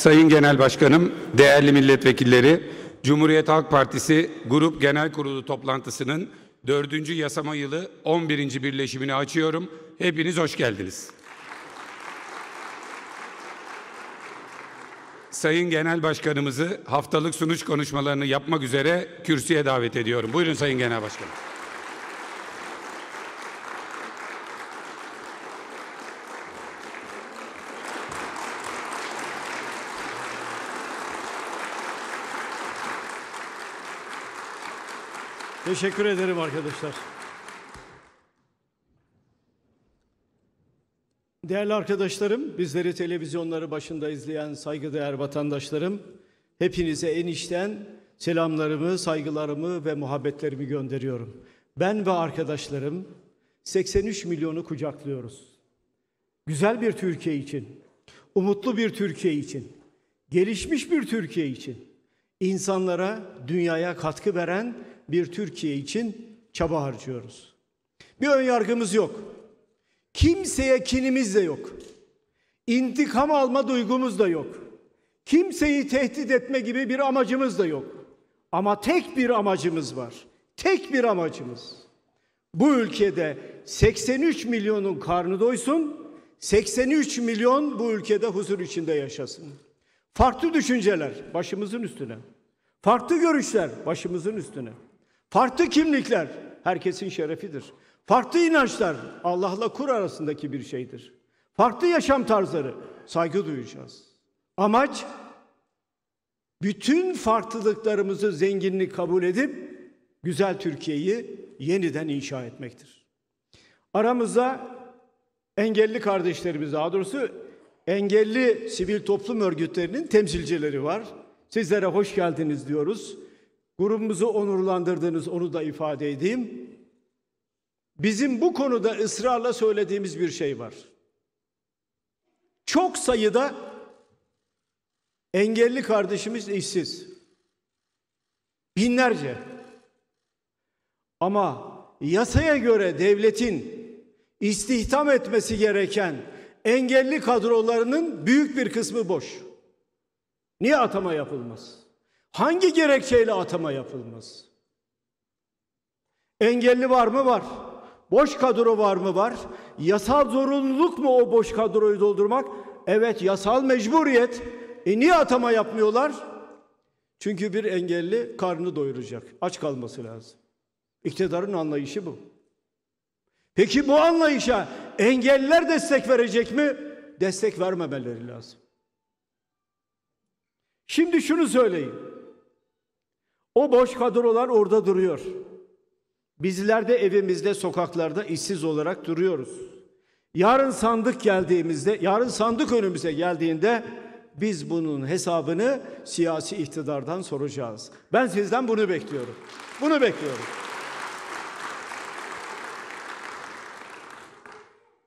Sayın Genel Başkanım, değerli milletvekilleri, Cumhuriyet Halk Partisi Grup Genel Kurulu toplantısının dördüncü yasama yılı 11. birleşimini açıyorum. Hepiniz hoş geldiniz. Sayın Genel Başkanımızı haftalık sunuş konuşmalarını yapmak üzere kürsüye davet ediyorum. Buyurun Sayın Genel Başkanım. Teşekkür ederim arkadaşlar. Değerli arkadaşlarım, bizleri televizyonları başında izleyen saygıdeğer vatandaşlarım, hepinize en içten selamlarımı, saygılarımı ve muhabbetlerimi gönderiyorum. Ben ve arkadaşlarım 83 milyonu kucaklıyoruz. Güzel bir Türkiye için, umutlu bir Türkiye için, gelişmiş bir Türkiye için, insanlara, dünyaya katkı veren bir Türkiye için çaba harcıyoruz. Bir ön yargımız yok. Kimseye kinimiz de yok. İntikam alma duygumuz da yok. Kimseyi tehdit etme gibi bir amacımız da yok. Ama tek bir amacımız var. Tek bir amacımız. Bu ülkede 83 milyonun karnı doysun, 83 milyon bu ülkede huzur içinde yaşasın. Farklı düşünceler başımızın üstüne. Farklı görüşler başımızın üstüne. Farklı kimlikler herkesin şerefidir. Farklı inançlar Allah'la kur arasındaki bir şeydir. Farklı yaşam tarzları saygı duyacağız. Amaç bütün farklılıklarımızı zenginlik kabul edip güzel Türkiye'yi yeniden inşa etmektir. Aramızda engelli kardeşlerimiz daha doğrusu engelli sivil toplum örgütlerinin temsilcileri var. Sizlere hoş geldiniz diyoruz. Grubumuzu onurlandırdınız, onu da ifade edeyim. Bizim bu konuda ısrarla söylediğimiz bir şey var. Çok sayıda engelli kardeşimiz işsiz. Binlerce. Ama yasaya göre devletin istihdam etmesi gereken engelli kadrolarının büyük bir kısmı boş. Niye atama yapılmaz? Hangi gerekçeyle atama yapılmaz? Engelli var mı? Var. Boş kadro var mı? Var. Yasal zorunluluk mu o boş kadroyu doldurmak? Evet, yasal mecburiyet. E niye atama yapmıyorlar? Çünkü bir engelli karnını doyuracak. Aç kalması lazım. İktidarın anlayışı bu. Peki bu anlayışa engelliler destek verecek mi? Destek vermemeleri lazım. Şimdi şunu söyleyeyim. O boş kadrolar orada duruyor. Bizler de evimizde, sokaklarda işsiz olarak duruyoruz. Yarın sandık geldiğimizde, yarın sandık önümüze geldiğinde biz bunun hesabını siyasi iktidardan soracağız. Ben sizden bunu bekliyorum. Bunu bekliyorum.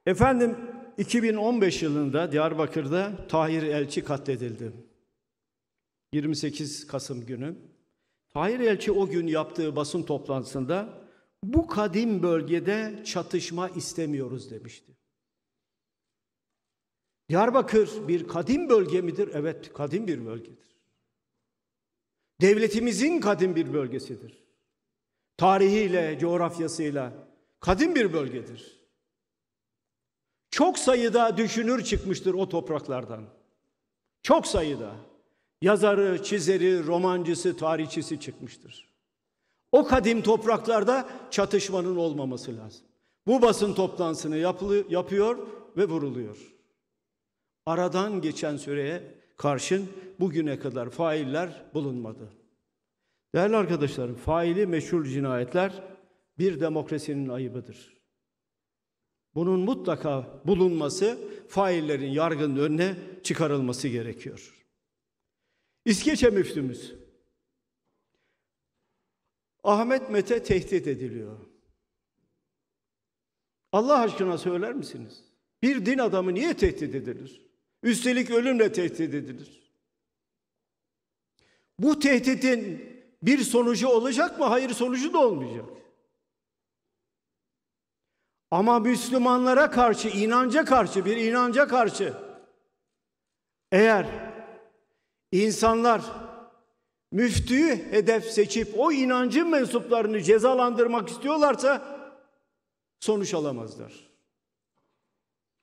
Efendim 2015 yılında Diyarbakır'da Tahir Elçi katledildi. 28 Kasım günü Tahir Elçi o gün yaptığı basın toplantısında bu kadim bölgede çatışma istemiyoruz demişti. Diyarbakır bir kadim bölge midir? Evet, kadim bir bölgedir. Devletimizin kadim bir bölgesidir. Tarihiyle, coğrafyasıyla kadim bir bölgedir. Çok sayıda düşünür çıkmıştır o topraklardan. Çok sayıda yazarı, çizeri, romancısı, tarihçisi çıkmıştır. O kadim topraklarda çatışmanın olmaması lazım. Bu basın toplantısını yapılı, yapıyor ve vuruluyor. Aradan geçen süreye karşın bugüne kadar failler bulunmadı. Değerli arkadaşlarım, faili meşhur cinayetler bir demokrasinin ayıbıdır. Bunun mutlaka bulunması, faillerin yargının önüne çıkarılması gerekiyor. İskeçe müftümüz Ahmet Mete tehdit ediliyor. Allah aşkına söyler misiniz? Bir din adamı niye tehdit edilir? Üstelik ölümle tehdit edilir. Bu tehditin bir sonucu olacak mı? Hayır sonucu da olmayacak. Ama Müslümanlara karşı, inanca karşı, bir inanca karşı eğer İnsanlar müftüyü hedef seçip o inancın mensuplarını cezalandırmak istiyorlarsa sonuç alamazlar.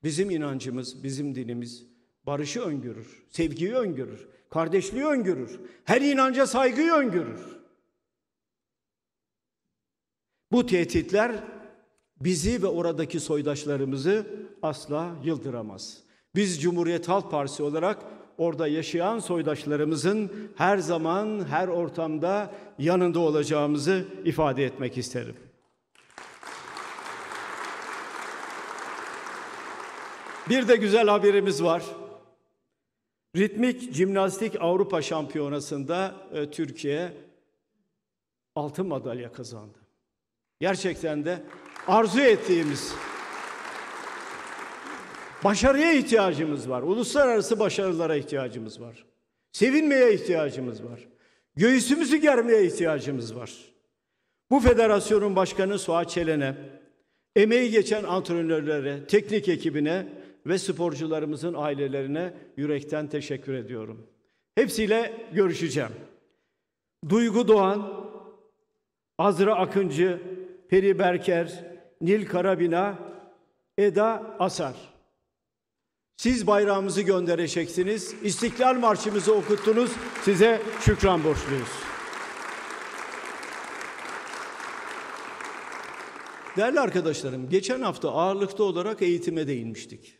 Bizim inancımız, bizim dinimiz barışı öngörür, sevgiyi öngörür, kardeşliği öngörür, her inanca saygıyı öngörür. Bu tehditler bizi ve oradaki soydaşlarımızı asla yıldıramaz. Biz Cumhuriyet Halk Partisi olarak orada yaşayan soydaşlarımızın her zaman her ortamda yanında olacağımızı ifade etmek isterim. Bir de güzel haberimiz var. Ritmik Cimnastik Avrupa Şampiyonası'nda e, Türkiye altın madalya kazandı. Gerçekten de arzu ettiğimiz Başarıya ihtiyacımız var. Uluslararası başarılara ihtiyacımız var. Sevinmeye ihtiyacımız var. Göğsümüzü germeye ihtiyacımız var. Bu federasyonun başkanı Suat Çelen'e, emeği geçen antrenörlere, teknik ekibine ve sporcularımızın ailelerine yürekten teşekkür ediyorum. Hepsiyle görüşeceğim. Duygu Doğan, Azra Akıncı, Peri Berker, Nil Karabina, Eda Asar. Siz bayrağımızı göndereceksiniz. İstiklal Marşımızı okuttunuz. Size şükran borçluyuz. Değerli arkadaşlarım, geçen hafta ağırlıklı olarak eğitime değinmiştik.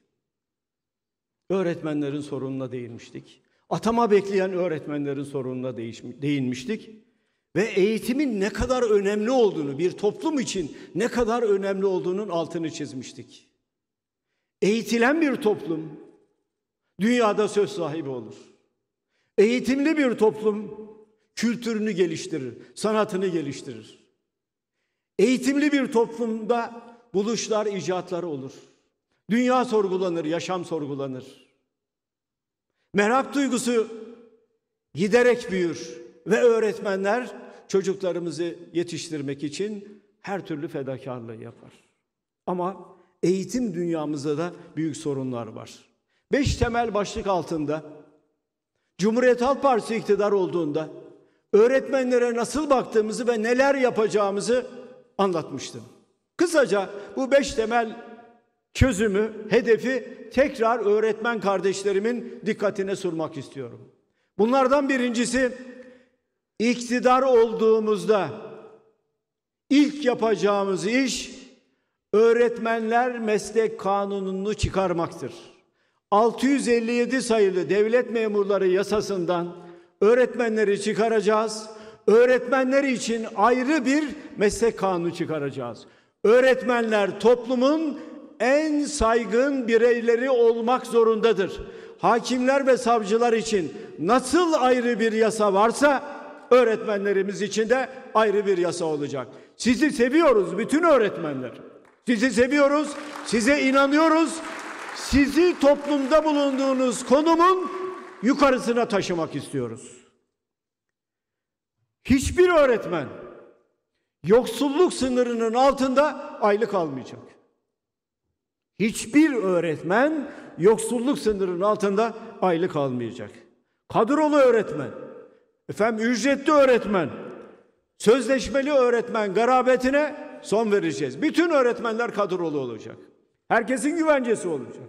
Öğretmenlerin sorununa değinmiştik. Atama bekleyen öğretmenlerin sorununa değinmiştik. Ve eğitimin ne kadar önemli olduğunu, bir toplum için ne kadar önemli olduğunun altını çizmiştik. Eğitilen bir toplum dünyada söz sahibi olur. Eğitimli bir toplum kültürünü geliştirir, sanatını geliştirir. Eğitimli bir toplumda buluşlar, icatlar olur. Dünya sorgulanır, yaşam sorgulanır. Merak duygusu giderek büyür ve öğretmenler çocuklarımızı yetiştirmek için her türlü fedakarlığı yapar. Ama eğitim dünyamızda da büyük sorunlar var. Beş temel başlık altında Cumhuriyet Halk Partisi iktidar olduğunda öğretmenlere nasıl baktığımızı ve neler yapacağımızı anlatmıştım. Kısaca bu beş temel çözümü, hedefi tekrar öğretmen kardeşlerimin dikkatine sormak istiyorum. Bunlardan birincisi iktidar olduğumuzda ilk yapacağımız iş öğretmenler meslek kanununu çıkarmaktır. 657 sayılı devlet memurları yasasından öğretmenleri çıkaracağız. Öğretmenler için ayrı bir meslek kanunu çıkaracağız. Öğretmenler toplumun en saygın bireyleri olmak zorundadır. Hakimler ve savcılar için nasıl ayrı bir yasa varsa öğretmenlerimiz için de ayrı bir yasa olacak. Sizi seviyoruz bütün öğretmenler. Sizi seviyoruz, size inanıyoruz. Sizi toplumda bulunduğunuz konumun yukarısına taşımak istiyoruz. Hiçbir öğretmen yoksulluk sınırının altında aylık almayacak. Hiçbir öğretmen yoksulluk sınırının altında aylık almayacak. Kadrolu öğretmen, efendim ücretli öğretmen, sözleşmeli öğretmen garabetine son vereceğiz. Bütün öğretmenler kadrolu olacak. Herkesin güvencesi olacak.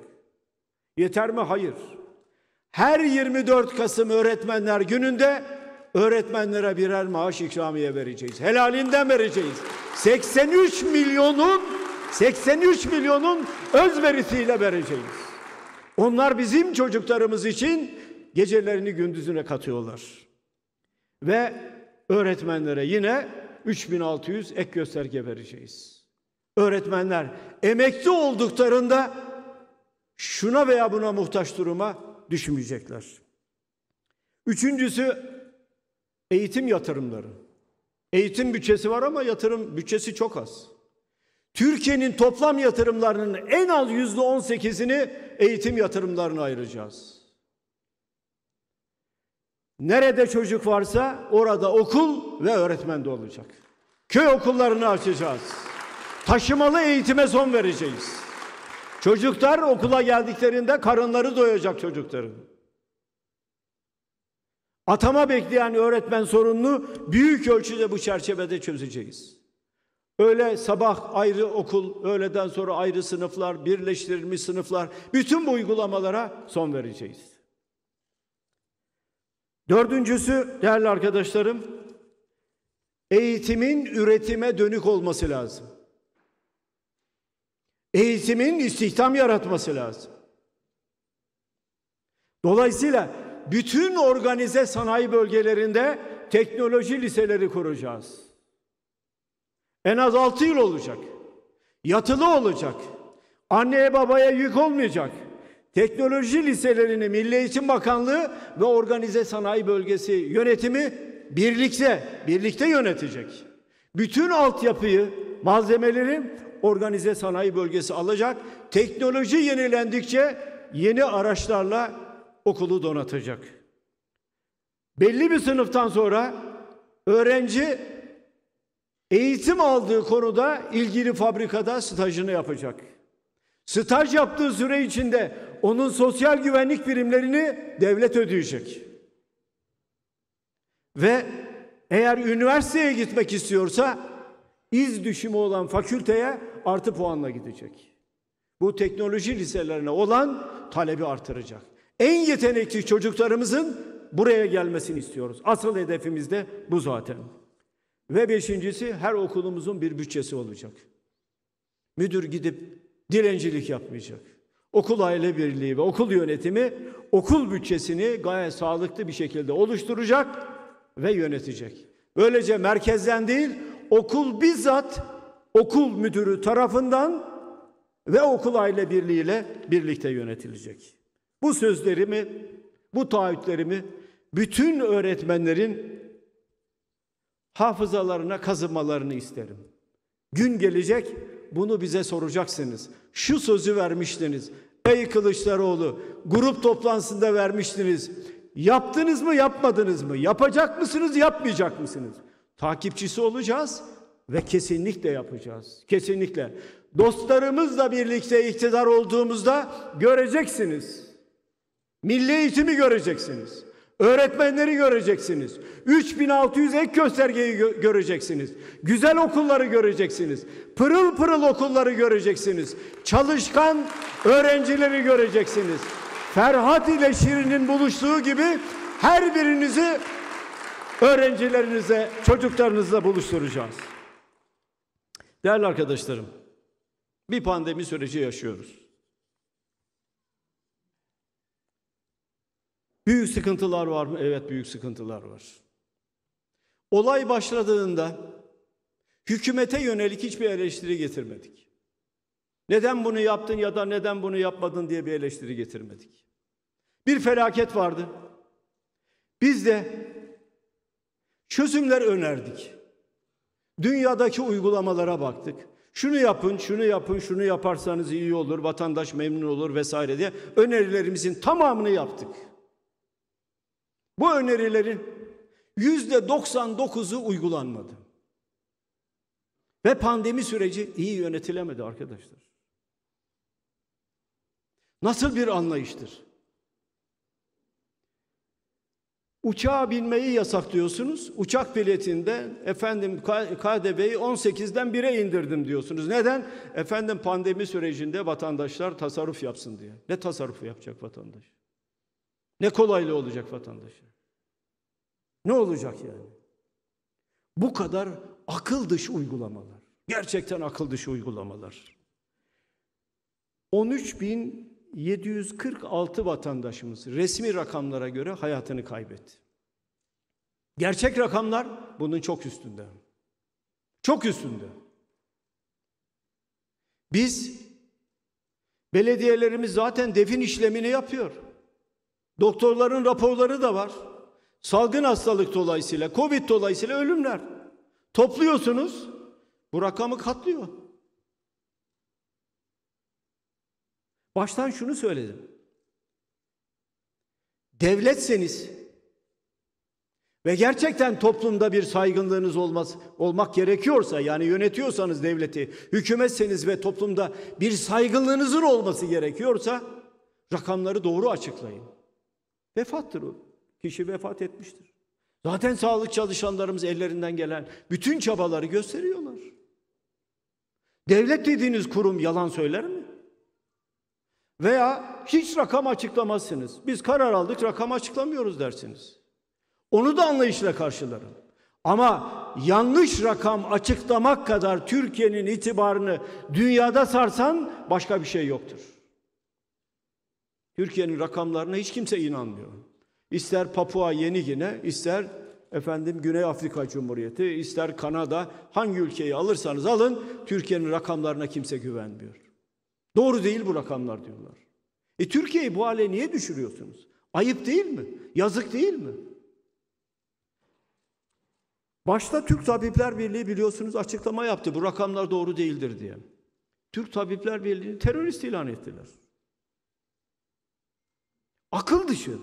Yeter mi? Hayır. Her 24 Kasım öğretmenler gününde öğretmenlere birer maaş ikramiye vereceğiz. Helalinden vereceğiz. 83 milyonun 83 milyonun özverisiyle vereceğiz. Onlar bizim çocuklarımız için gecelerini gündüzüne katıyorlar. Ve öğretmenlere yine 3600 ek gösterge vereceğiz. Öğretmenler emekli olduklarında şuna veya buna muhtaç duruma düşmeyecekler. Üçüncüsü eğitim yatırımları. Eğitim bütçesi var ama yatırım bütçesi çok az. Türkiye'nin toplam yatırımlarının en az yüzde on sekizini eğitim yatırımlarına ayıracağız. Nerede çocuk varsa orada okul ve öğretmen de olacak. Köy okullarını açacağız. Taşımalı eğitime son vereceğiz. Çocuklar okula geldiklerinde karınları doyacak çocukların. Atama bekleyen öğretmen sorununu büyük ölçüde bu çerçevede çözeceğiz. Öyle sabah ayrı okul, öğleden sonra ayrı sınıflar, birleştirilmiş sınıflar, bütün bu uygulamalara son vereceğiz. Dördüncüsü değerli arkadaşlarım, eğitimin üretime dönük olması lazım. Eğitimin istihdam yaratması lazım. Dolayısıyla bütün organize sanayi bölgelerinde teknoloji liseleri kuracağız. En az altı yıl olacak. Yatılı olacak. Anneye babaya yük olmayacak. Teknoloji liselerini Milli Eğitim Bakanlığı ve Organize Sanayi Bölgesi yönetimi birlikte, birlikte yönetecek. Bütün altyapıyı, malzemeleri Organize Sanayi Bölgesi alacak. Teknoloji yenilendikçe yeni araçlarla okulu donatacak. Belli bir sınıftan sonra öğrenci eğitim aldığı konuda ilgili fabrikada stajını yapacak. Staj yaptığı süre içinde onun sosyal güvenlik primlerini devlet ödeyecek. Ve eğer üniversiteye gitmek istiyorsa iz düşümü olan fakülteye artı puanla gidecek. Bu teknoloji liselerine olan talebi artıracak. En yetenekli çocuklarımızın buraya gelmesini istiyoruz. Asıl hedefimiz de bu zaten. Ve beşincisi her okulumuzun bir bütçesi olacak. Müdür gidip dilencilik yapmayacak okul aile birliği ve okul yönetimi okul bütçesini gayet sağlıklı bir şekilde oluşturacak ve yönetecek. Böylece merkezden değil okul bizzat okul müdürü tarafından ve okul aile birliğiyle birlikte yönetilecek. Bu sözlerimi, bu taahhütlerimi bütün öğretmenlerin hafızalarına kazımalarını isterim. Gün gelecek bunu bize soracaksınız. Şu sözü vermiştiniz. Ey Kılıçdaroğlu grup toplantısında vermiştiniz. Yaptınız mı yapmadınız mı? Yapacak mısınız yapmayacak mısınız? Takipçisi olacağız ve kesinlikle yapacağız. Kesinlikle. Dostlarımızla birlikte iktidar olduğumuzda göreceksiniz. Milli eğitimi göreceksiniz. Öğretmenleri göreceksiniz. 3600 ek göstergeyi gö göreceksiniz. Güzel okulları göreceksiniz. Pırıl pırıl okulları göreceksiniz. Çalışkan öğrencileri göreceksiniz. Ferhat ile Şirin'in buluştuğu gibi her birinizi öğrencilerinize, çocuklarınızla buluşturacağız. Değerli arkadaşlarım, bir pandemi süreci yaşıyoruz. Büyük sıkıntılar var mı? Evet büyük sıkıntılar var. Olay başladığında hükümete yönelik hiçbir eleştiri getirmedik. Neden bunu yaptın ya da neden bunu yapmadın diye bir eleştiri getirmedik. Bir felaket vardı. Biz de çözümler önerdik. Dünyadaki uygulamalara baktık. Şunu yapın, şunu yapın, şunu yaparsanız iyi olur, vatandaş memnun olur vesaire diye önerilerimizin tamamını yaptık. Bu önerilerin yüzde 99'u uygulanmadı. Ve pandemi süreci iyi yönetilemedi arkadaşlar. Nasıl bir anlayıştır? Uçağa binmeyi yasaklıyorsunuz. Uçak biletinde efendim KDV'yi 18'den 1'e indirdim diyorsunuz. Neden? Efendim pandemi sürecinde vatandaşlar tasarruf yapsın diye. Ne tasarrufu yapacak vatandaş? Ne kolaylığı olacak vatandaşa? Ne olacak yani? Bu kadar akıl dışı uygulamalar. Gerçekten akıl dışı uygulamalar. 13.746 vatandaşımız resmi rakamlara göre hayatını kaybetti. Gerçek rakamlar bunun çok üstünde. Çok üstünde. Biz belediyelerimiz zaten defin işlemini yapıyor. Doktorların raporları da var. Salgın hastalık dolayısıyla, Covid dolayısıyla ölümler. Topluyorsunuz, bu rakamı katlıyor. Baştan şunu söyledim. Devletseniz ve gerçekten toplumda bir saygınlığınız olmaz, olmak gerekiyorsa yani yönetiyorsanız devleti, hükümetseniz ve toplumda bir saygınlığınızın olması gerekiyorsa rakamları doğru açıklayın. Vefattır o. Kişi vefat etmiştir. Zaten sağlık çalışanlarımız ellerinden gelen bütün çabaları gösteriyorlar. Devlet dediğiniz kurum yalan söyler mi? Veya hiç rakam açıklamazsınız. Biz karar aldık rakam açıklamıyoruz dersiniz. Onu da anlayışla karşılarım. Ama yanlış rakam açıklamak kadar Türkiye'nin itibarını dünyada sarsan başka bir şey yoktur. Türkiye'nin rakamlarına hiç kimse inanmıyor. İster Papua Yeni Gine, ister efendim Güney Afrika Cumhuriyeti, ister Kanada, hangi ülkeyi alırsanız alın, Türkiye'nin rakamlarına kimse güvenmiyor. Doğru değil bu rakamlar diyorlar. E Türkiye'yi bu hale niye düşürüyorsunuz? Ayıp değil mi? Yazık değil mi? Başta Türk Tabipler Birliği biliyorsunuz açıklama yaptı. Bu rakamlar doğru değildir diye. Türk Tabipler Birliği terörist ilan ettiler. Akıl dışı.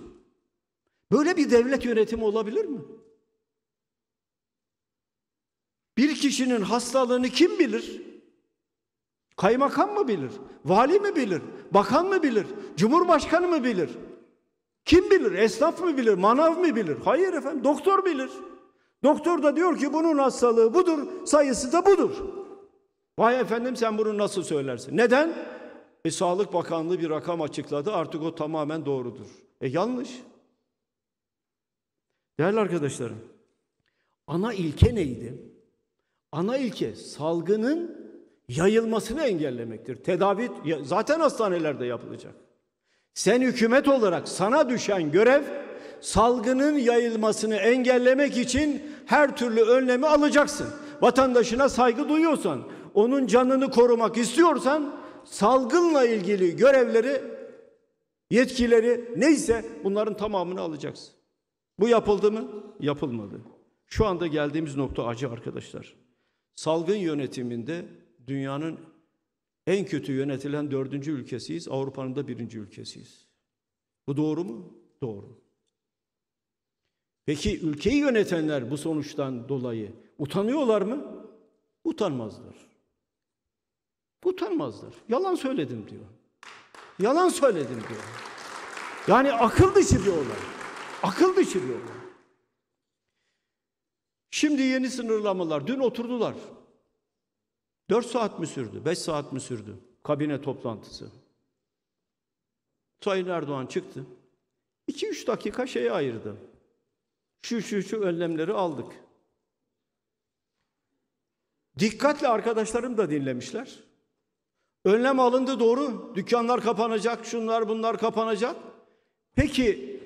Böyle bir devlet yönetimi olabilir mi? Bir kişinin hastalığını kim bilir? Kaymakam mı bilir? Vali mi bilir? Bakan mı bilir? Cumhurbaşkanı mı bilir? Kim bilir? Esnaf mı bilir? Manav mı bilir? Hayır efendim, doktor bilir. Doktor da diyor ki bunun hastalığı budur, sayısı da budur. Vay efendim sen bunu nasıl söylersin? Neden? E, Sağlık Bakanlığı bir rakam açıkladı. Artık o tamamen doğrudur. E yanlış. Değerli arkadaşlarım, ana ilke neydi? Ana ilke salgının yayılmasını engellemektir. Tedavi zaten hastanelerde yapılacak. Sen hükümet olarak sana düşen görev salgının yayılmasını engellemek için her türlü önlemi alacaksın. Vatandaşına saygı duyuyorsan, onun canını korumak istiyorsan salgınla ilgili görevleri, yetkileri neyse bunların tamamını alacaksın. Bu yapıldı mı? Yapılmadı. Şu anda geldiğimiz nokta acı arkadaşlar. Salgın yönetiminde dünyanın en kötü yönetilen dördüncü ülkesiyiz. Avrupa'nın da birinci ülkesiyiz. Bu doğru mu? Doğru. Peki ülkeyi yönetenler bu sonuçtan dolayı utanıyorlar mı? Utanmazlar. Utanmazlar. Yalan söyledim diyor. Yalan söyledim diyor. Yani akıl dışı diyorlar. Akıl dışı diyorlar. Şimdi yeni sınırlamalar. Dün oturdular. Dört saat mi sürdü? Beş saat mi sürdü? Kabine toplantısı. Sayın Erdoğan çıktı. İki üç dakika şeye ayırdı. Şu şu şu önlemleri aldık. Dikkatle arkadaşlarım da dinlemişler. Önlem alındı doğru. Dükkanlar kapanacak, şunlar bunlar kapanacak. Peki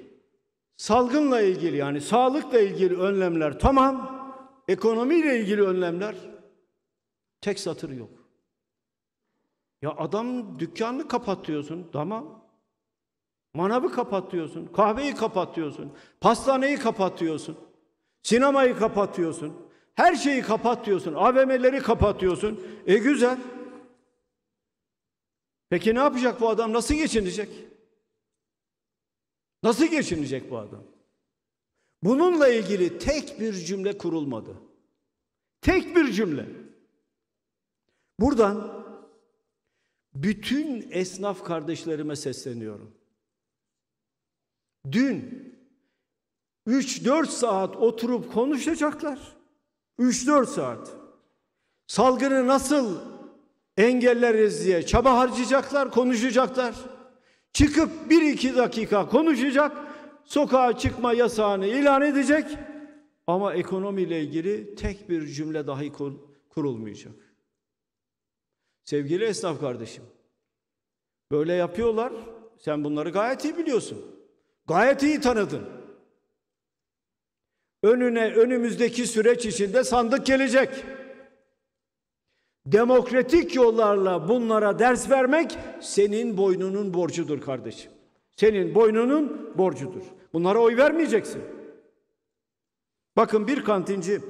salgınla ilgili yani sağlıkla ilgili önlemler tamam. Ekonomiyle ilgili önlemler tek satır yok. Ya adam dükkanını kapatıyorsun tamam. Manavı kapatıyorsun, kahveyi kapatıyorsun, pastaneyi kapatıyorsun, sinemayı kapatıyorsun, her şeyi kapatıyorsun, AVM'leri kapatıyorsun. E güzel. Peki ne yapacak bu adam? Nasıl geçinecek? Nasıl geçinecek bu adam? Bununla ilgili tek bir cümle kurulmadı. Tek bir cümle. Buradan bütün esnaf kardeşlerime sesleniyorum. Dün 3-4 saat oturup konuşacaklar. 3-4 saat. Salgını nasıl engelleriz diye çaba harcayacaklar, konuşacaklar. Çıkıp bir iki dakika konuşacak, sokağa çıkma yasağını ilan edecek ama ekonomiyle ilgili tek bir cümle dahi kurulmayacak. Sevgili esnaf kardeşim, böyle yapıyorlar. Sen bunları gayet iyi biliyorsun. Gayet iyi tanıdın. Önüne önümüzdeki süreç içinde sandık gelecek. Demokratik yollarla bunlara ders vermek senin boynunun borcudur kardeşim. Senin boynunun borcudur. Bunlara oy vermeyeceksin. Bakın bir kantinci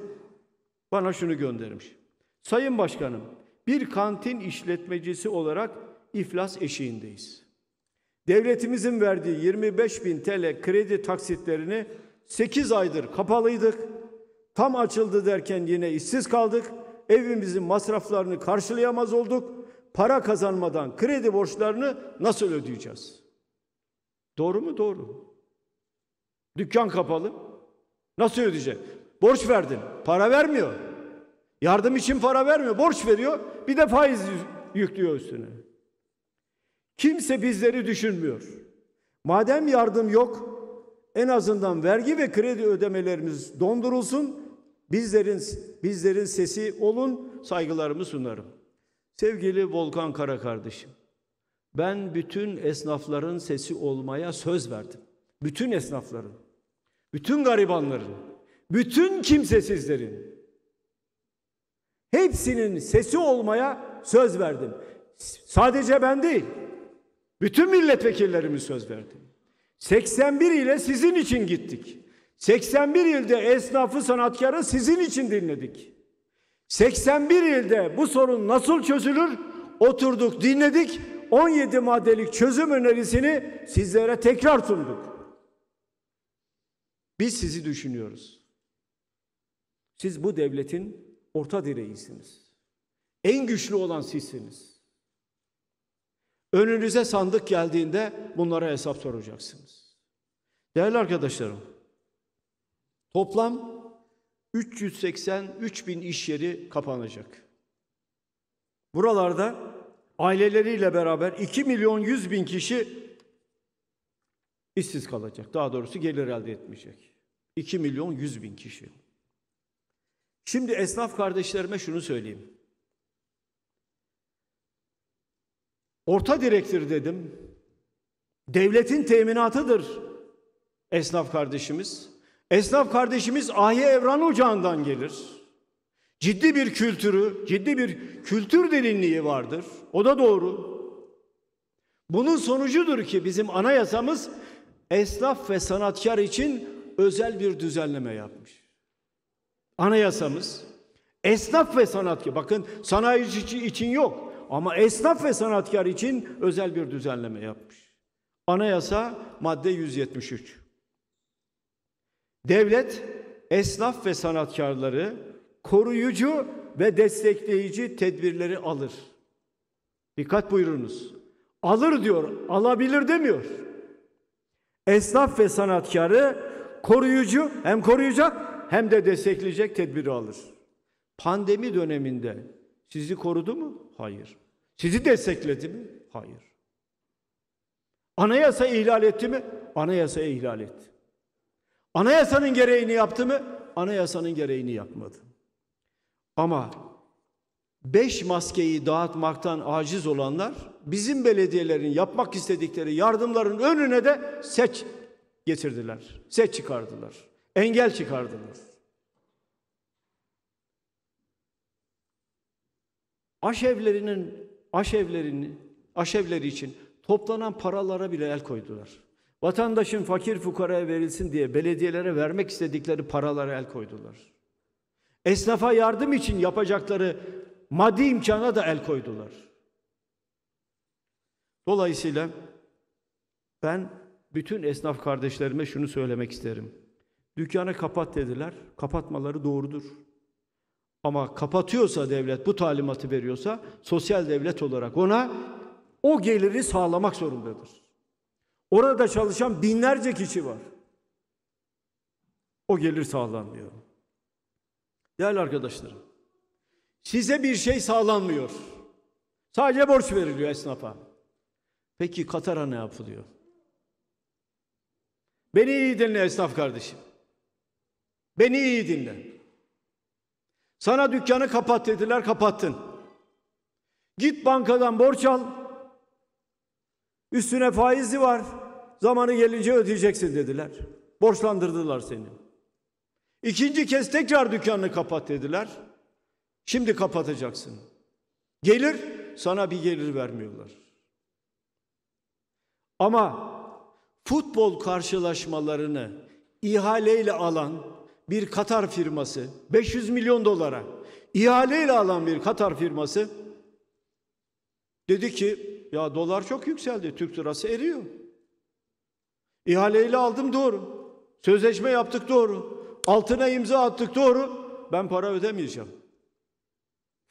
bana şunu göndermiş. Sayın Başkanım, bir kantin işletmecisi olarak iflas eşiğindeyiz. Devletimizin verdiği 25 bin TL kredi taksitlerini 8 aydır kapalıydık. Tam açıldı derken yine işsiz kaldık evimizin masraflarını karşılayamaz olduk. Para kazanmadan kredi borçlarını nasıl ödeyeceğiz? Doğru mu? Doğru. Dükkan kapalı. Nasıl ödeyecek? Borç verdin. Para vermiyor. Yardım için para vermiyor. Borç veriyor. Bir de faiz yüklüyor üstüne. Kimse bizleri düşünmüyor. Madem yardım yok, en azından vergi ve kredi ödemelerimiz dondurulsun, Bizlerin bizlerin sesi olun, saygılarımı sunarım. Sevgili Volkan Kara kardeşim, ben bütün esnafların sesi olmaya söz verdim. Bütün esnafların, bütün garibanların, bütün kimsesizlerin hepsinin sesi olmaya söz verdim. Sadece ben değil, bütün milletvekillerimiz söz verdi. 81 ile sizin için gittik. 81 ilde esnafı sanatkarı sizin için dinledik. 81 ilde bu sorun nasıl çözülür? Oturduk dinledik. 17 maddelik çözüm önerisini sizlere tekrar sunduk. Biz sizi düşünüyoruz. Siz bu devletin orta direğisiniz. En güçlü olan sizsiniz. Önünüze sandık geldiğinde bunlara hesap soracaksınız. Değerli arkadaşlarım, Toplam 383 bin iş yeri kapanacak. Buralarda aileleriyle beraber 2 milyon 100 bin kişi işsiz kalacak. Daha doğrusu gelir elde etmeyecek. 2 milyon 100 bin kişi. Şimdi esnaf kardeşlerime şunu söyleyeyim. Orta direktir dedim. Devletin teminatıdır esnaf kardeşimiz. Esnaf kardeşimiz Ahiye Evran Ocağı'ndan gelir. Ciddi bir kültürü, ciddi bir kültür derinliği vardır. O da doğru. Bunun sonucudur ki bizim anayasamız esnaf ve sanatkar için özel bir düzenleme yapmış. Anayasamız esnaf ve sanatkar, bakın sanayici için yok ama esnaf ve sanatkar için özel bir düzenleme yapmış. Anayasa madde 173. Devlet esnaf ve sanatkarları koruyucu ve destekleyici tedbirleri alır. Dikkat buyurunuz. Alır diyor, alabilir demiyor. Esnaf ve sanatkarı koruyucu hem koruyacak hem de destekleyecek tedbiri alır. Pandemi döneminde sizi korudu mu? Hayır. Sizi destekledi mi? Hayır. Anayasa ihlal etti mi? Anayasa ihlal etti. Anayasanın gereğini yaptı mı? Anayasanın gereğini yapmadı. Ama beş maskeyi dağıtmaktan aciz olanlar bizim belediyelerin yapmak istedikleri yardımların önüne de seç getirdiler. Seç çıkardılar. Engel çıkardılar. Aşevlerinin aşevlerini aşevleri için toplanan paralara bile el koydular. Vatandaşın fakir fukaraya verilsin diye belediyelere vermek istedikleri paralara el koydular. Esnafa yardım için yapacakları maddi imkana da el koydular. Dolayısıyla ben bütün esnaf kardeşlerime şunu söylemek isterim. Dükkanı kapat dediler. Kapatmaları doğrudur. Ama kapatıyorsa devlet bu talimatı veriyorsa sosyal devlet olarak ona o geliri sağlamak zorundadır. Orada çalışan binlerce kişi var. O gelir sağlanmıyor. Değerli arkadaşlarım, size bir şey sağlanmıyor. Sadece borç veriliyor esnafa. Peki Katar'a ne yapılıyor? Beni iyi dinle esnaf kardeşim. Beni iyi dinle. Sana dükkanı kapat dediler, kapattın. Git bankadan borç al. Üstüne faizi var. Zamanı gelince ödeyeceksin dediler. Borçlandırdılar seni. İkinci kez tekrar dükkanını kapat dediler. Şimdi kapatacaksın. Gelir sana bir gelir vermiyorlar. Ama futbol karşılaşmalarını ihaleyle alan bir Katar firması 500 milyon dolara ihaleyle alan bir Katar firması dedi ki ya dolar çok yükseldi Türk lirası eriyor. İhaleyle aldım doğru. Sözleşme yaptık doğru. Altına imza attık doğru. Ben para ödemeyeceğim.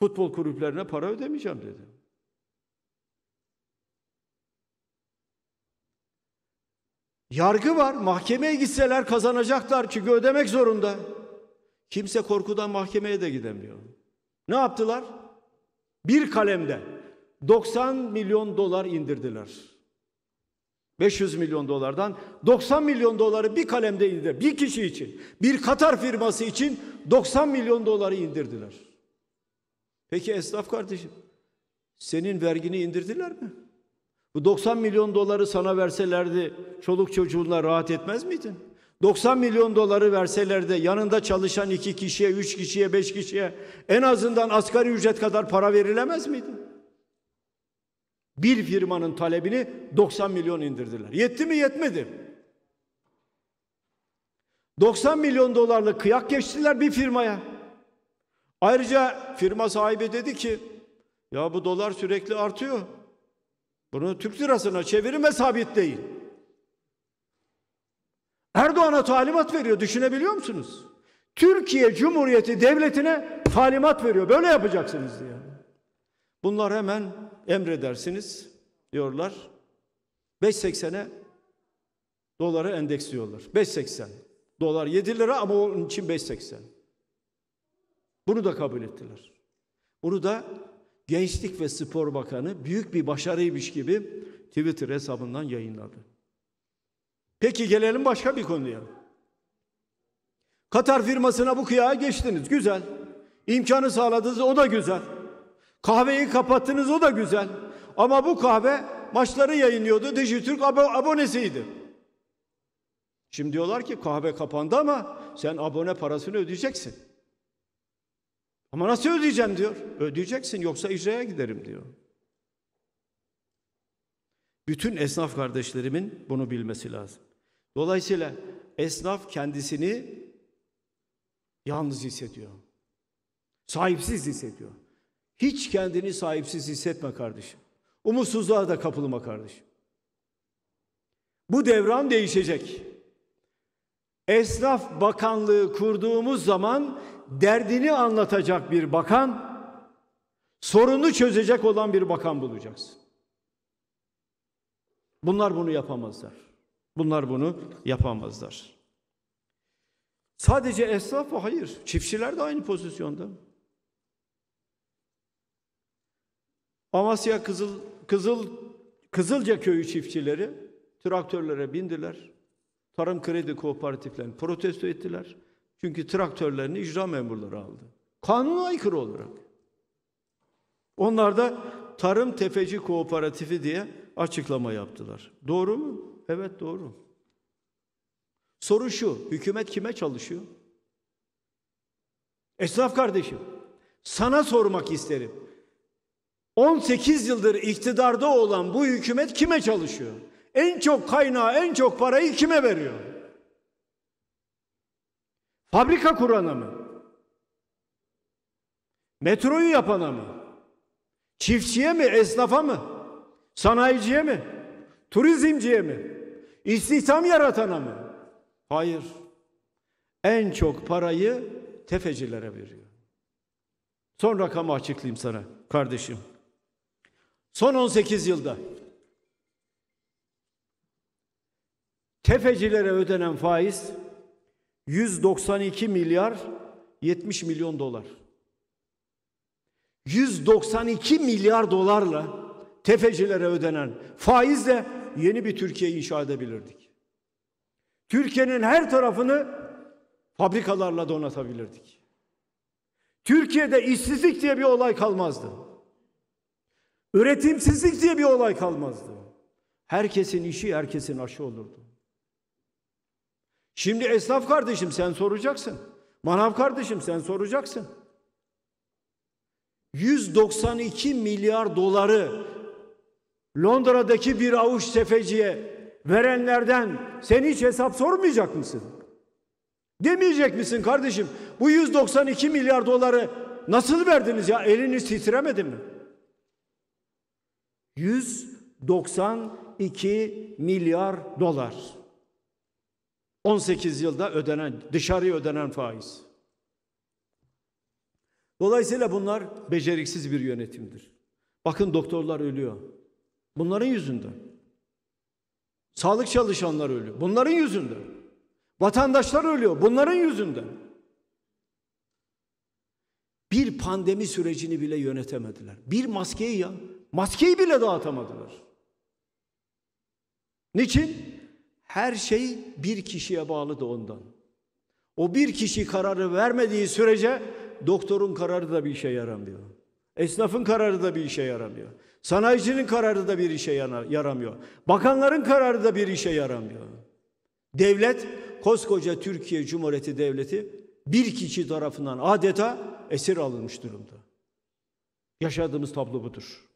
Futbol kulüplerine para ödemeyeceğim dedi. Yargı var. Mahkemeye gitseler kazanacaklar çünkü ödemek zorunda. Kimse korkudan mahkemeye de gidemiyor. Ne yaptılar? Bir kalemde 90 milyon dolar indirdiler. 500 milyon dolardan 90 milyon doları bir kalemde indirdiler. Bir kişi için, bir Katar firması için 90 milyon doları indirdiler. Peki esnaf kardeşim, senin vergini indirdiler mi? Bu 90 milyon doları sana verselerdi çoluk çocuğunla rahat etmez miydin? 90 milyon doları verseler yanında çalışan iki kişiye, üç kişiye, beş kişiye en azından asgari ücret kadar para verilemez miydin? Bir firmanın talebini 90 milyon indirdiler. Yetti mi yetmedi. 90 milyon dolarlık kıyak geçtiler bir firmaya. Ayrıca firma sahibi dedi ki ya bu dolar sürekli artıyor. Bunu Türk lirasına çevirin, çevirme sabitleyin. Erdoğan'a talimat veriyor. Düşünebiliyor musunuz? Türkiye Cumhuriyeti Devleti'ne talimat veriyor. Böyle yapacaksınız diye. Bunlar hemen emredersiniz diyorlar. 5.80'e doları endeksliyorlar. 5.80. Dolar 7 lira ama onun için 5.80. Bunu da kabul ettiler. Bunu da Gençlik ve Spor Bakanı büyük bir başarıymış gibi Twitter hesabından yayınladı. Peki gelelim başka bir konuya. Katar firmasına bu kıyağa geçtiniz. Güzel. İmkanı sağladınız. O da güzel. Kahveyi kapattınız o da güzel. Ama bu kahve maçları yayınlıyordu. Dijitürk abonesiydi. Şimdi diyorlar ki kahve kapandı ama sen abone parasını ödeyeceksin. Ama nasıl ödeyeceğim diyor. Ödeyeceksin yoksa icraya giderim diyor. Bütün esnaf kardeşlerimin bunu bilmesi lazım. Dolayısıyla esnaf kendisini yalnız hissediyor. Sahipsiz hissediyor. Hiç kendini sahipsiz hissetme kardeşim. Umutsuzluğa da kapılma kardeşim. Bu devran değişecek. Esnaf Bakanlığı kurduğumuz zaman derdini anlatacak bir bakan, sorunu çözecek olan bir bakan bulacağız. Bunlar bunu yapamazlar. Bunlar bunu yapamazlar. Sadece esnaf mı? Hayır. Çiftçiler de aynı pozisyonda. Amasya Kızıl, Kızıl, Kızılca köyü çiftçileri traktörlere bindiler. Tarım kredi kooperatiflerini protesto ettiler. Çünkü traktörlerini icra memurları aldı. Kanuna aykırı olarak. Onlar da Tarım Tefeci Kooperatifi diye açıklama yaptılar. Doğru mu? Evet doğru. Soru şu, hükümet kime çalışıyor? Esnaf kardeşim, sana sormak isterim. 18 yıldır iktidarda olan bu hükümet kime çalışıyor? En çok kaynağı, en çok parayı kime veriyor? Fabrika kurana mı? Metroyu yapana mı? Çiftçiye mi, esnafa mı? Sanayiciye mi? Turizmciye mi? İstihdam yaratana mı? Hayır. En çok parayı tefecilere veriyor. Son rakamı açıklayayım sana kardeşim. Son 18 yılda tefecilere ödenen faiz 192 milyar 70 milyon dolar. 192 milyar dolarla tefecilere ödenen faizle yeni bir Türkiye inşa edebilirdik. Türkiye'nin her tarafını fabrikalarla donatabilirdik. Türkiye'de işsizlik diye bir olay kalmazdı. Üretimsizlik diye bir olay kalmazdı. Herkesin işi, herkesin aşı olurdu. Şimdi esnaf kardeşim sen soracaksın. Manav kardeşim sen soracaksın. 192 milyar doları Londra'daki bir avuç tefeciye verenlerden sen hiç hesap sormayacak mısın? Demeyecek misin kardeşim? Bu 192 milyar doları nasıl verdiniz ya? Eliniz titremedi mi? 192 milyar dolar. 18 yılda ödenen, dışarıya ödenen faiz. Dolayısıyla bunlar beceriksiz bir yönetimdir. Bakın doktorlar ölüyor. Bunların yüzünden. Sağlık çalışanları ölüyor. Bunların yüzünden. Vatandaşlar ölüyor. Bunların yüzünden. Bir pandemi sürecini bile yönetemediler. Bir maskeyi ya maskeyi bile dağıtamadılar. Niçin? Her şey bir kişiye bağlı da ondan. O bir kişi kararı vermediği sürece doktorun kararı da bir işe yaramıyor. Esnafın kararı da bir işe yaramıyor. Sanayicinin kararı da bir işe yaramıyor. Bakanların kararı da bir işe yaramıyor. Devlet, koskoca Türkiye Cumhuriyeti Devleti bir kişi tarafından adeta esir alınmış durumda. Yaşadığımız tablo budur.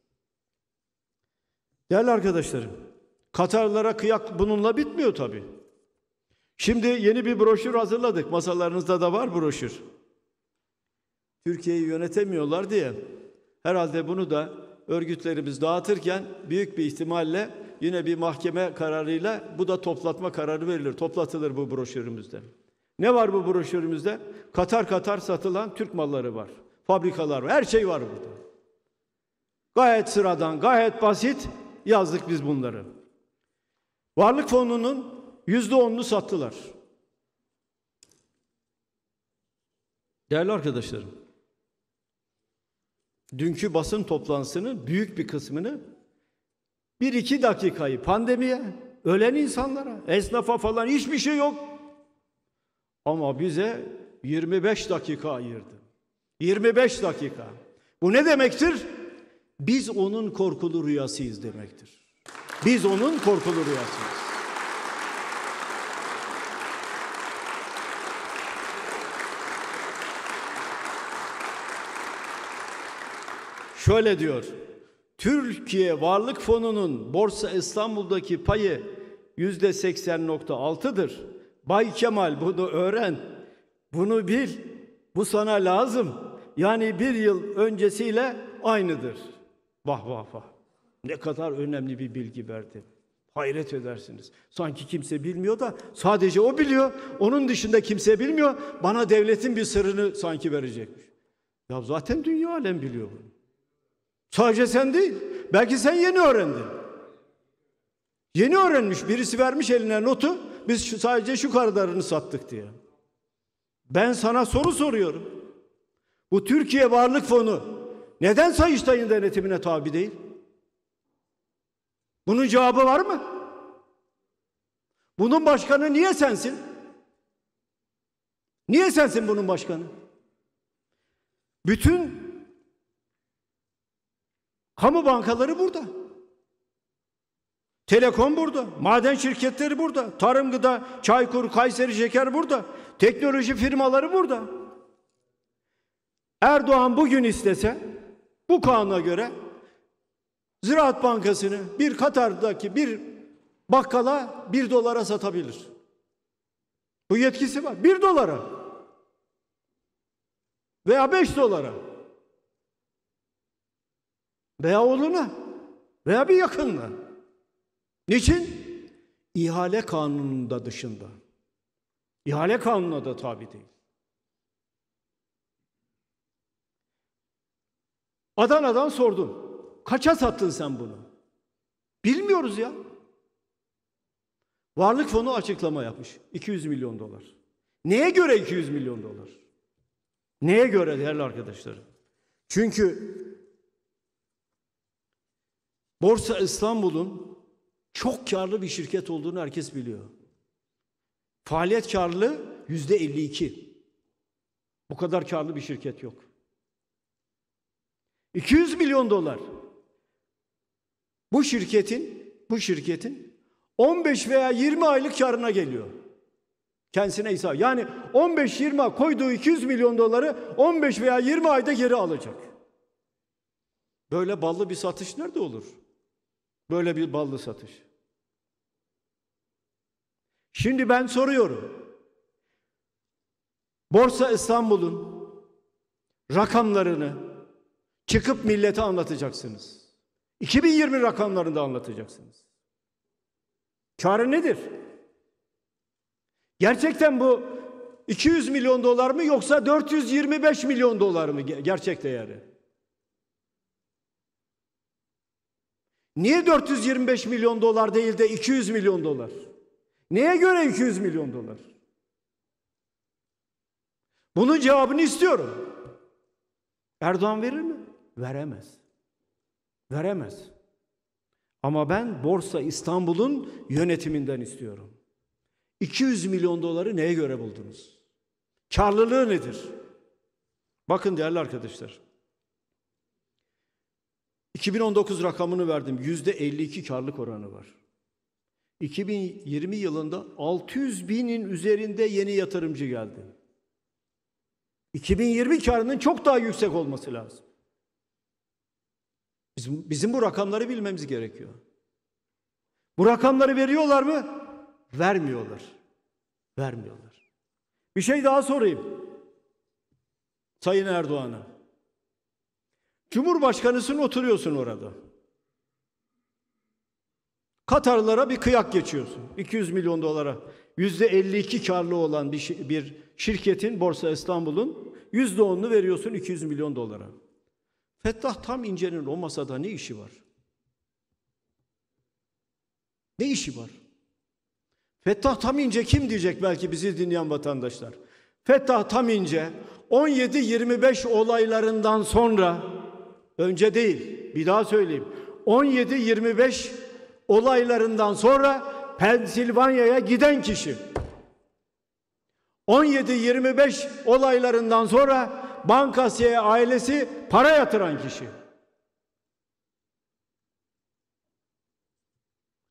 Değerli arkadaşlarım, Katarlara kıyak bununla bitmiyor tabii. Şimdi yeni bir broşür hazırladık. Masalarınızda da var broşür. Türkiye'yi yönetemiyorlar diye. Herhalde bunu da örgütlerimiz dağıtırken büyük bir ihtimalle yine bir mahkeme kararıyla bu da toplatma kararı verilir. Toplatılır bu broşürümüzde. Ne var bu broşürümüzde? Katar katar satılan Türk malları var. Fabrikalar var. Her şey var burada. Gayet sıradan, gayet basit yazdık biz bunları. Varlık fonunun yüzde onunu sattılar. Değerli arkadaşlarım, dünkü basın toplantısının büyük bir kısmını bir iki dakikayı pandemiye, ölen insanlara, esnafa falan hiçbir şey yok. Ama bize 25 dakika ayırdı. 25 dakika. Bu ne demektir? Biz onun korkulu rüyasıyız demektir. Biz onun korkulu rüyasıyız. Şöyle diyor. Türkiye Varlık Fonu'nun Borsa İstanbul'daki payı yüzde 80.6'dır. Bay Kemal bunu öğren, bunu bil, bu sana lazım. Yani bir yıl öncesiyle aynıdır. Vah vah vah. Ne kadar önemli bir bilgi verdi. Hayret edersiniz. Sanki kimse bilmiyor da sadece o biliyor. Onun dışında kimse bilmiyor. Bana devletin bir sırrını sanki verecekmiş. Ya zaten dünya alem biliyor bunu. Sadece sen değil. Belki sen yeni öğrendin. Yeni öğrenmiş birisi vermiş eline notu. Biz şu, sadece şu kadarını sattık diye. Ben sana soru soruyorum. Bu Türkiye Varlık Fonu neden Sayıştay'ın denetimine tabi değil? Bunun cevabı var mı? Bunun başkanı niye sensin? Niye sensin bunun başkanı? Bütün kamu bankaları burada. Telekom burada, maden şirketleri burada, tarım gıda, Çaykur, Kayseri şeker burada, teknoloji firmaları burada. Erdoğan bugün istese bu kanuna göre Ziraat Bankası'nı bir Katar'daki bir bakkala bir dolara satabilir. Bu yetkisi var. Bir dolara veya beş dolara veya oğluna veya bir yakınına. Niçin? İhale kanununda dışında. İhale kanununa da tabi değil. Adana'dan sordum. Kaça sattın sen bunu? Bilmiyoruz ya. Varlık Fonu açıklama yapmış. 200 milyon dolar. Neye göre 200 milyon dolar? Neye göre değerli arkadaşlarım? Çünkü Borsa İstanbul'un çok karlı bir şirket olduğunu herkes biliyor. Faaliyet karlı yüzde 52. Bu kadar karlı bir şirket yok. 200 milyon dolar. Bu şirketin, bu şirketin 15 veya 20 aylık karına geliyor. Kendisine İsa. Yani 15-20 koyduğu 200 milyon doları 15 veya 20 ayda geri alacak. Böyle ballı bir satış nerede olur? Böyle bir ballı satış. Şimdi ben soruyorum. Borsa İstanbul'un rakamlarını Çıkıp millete anlatacaksınız. 2020 rakamlarında anlatacaksınız. Çare nedir? Gerçekten bu 200 milyon dolar mı yoksa 425 milyon dolar mı gerçek değeri? Niye 425 milyon dolar değil de 200 milyon dolar? Neye göre 200 milyon dolar? Bunun cevabını istiyorum. Erdoğan verir mi? veremez. Veremez. Ama ben Borsa İstanbul'un yönetiminden istiyorum. 200 milyon doları neye göre buldunuz? Karlılığı nedir? Bakın değerli arkadaşlar. 2019 rakamını verdim. %52 karlılık oranı var. 2020 yılında 600 binin üzerinde yeni yatırımcı geldi. 2020 karının çok daha yüksek olması lazım. Bizim, bizim bu rakamları bilmemiz gerekiyor. Bu rakamları veriyorlar mı? Vermiyorlar. Vermiyorlar. Bir şey daha sorayım. Sayın Erdoğan'a. Cumhurbaşkanısın oturuyorsun orada. Katarlara bir kıyak geçiyorsun. 200 milyon dolara. Yüzde 52 karlı olan bir, bir şirketin Borsa İstanbul'un yüzde 10'unu veriyorsun 200 milyon dolara. Fettah tam incenin o masada ne işi var? Ne işi var? Fettah tam ince kim diyecek belki bizi dinleyen vatandaşlar? Fettah tam ince 17-25 olaylarından sonra önce değil bir daha söyleyeyim 17-25 olaylarından sonra Pensilvanya'ya giden kişi. 17-25 olaylarından sonra bankasıya ailesi para yatıran kişi.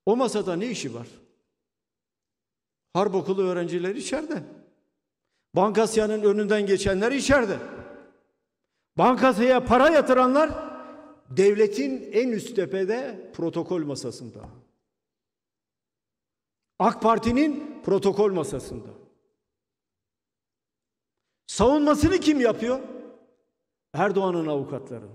O masada ne işi var? Harp okulu öğrencileri içeride. Bankasya'nın önünden geçenler içeride. Bankasya'ya para yatıranlar devletin en üst tepede protokol masasında. AK Parti'nin protokol masasında. Savunmasını kim yapıyor? Erdoğan'ın avukatları.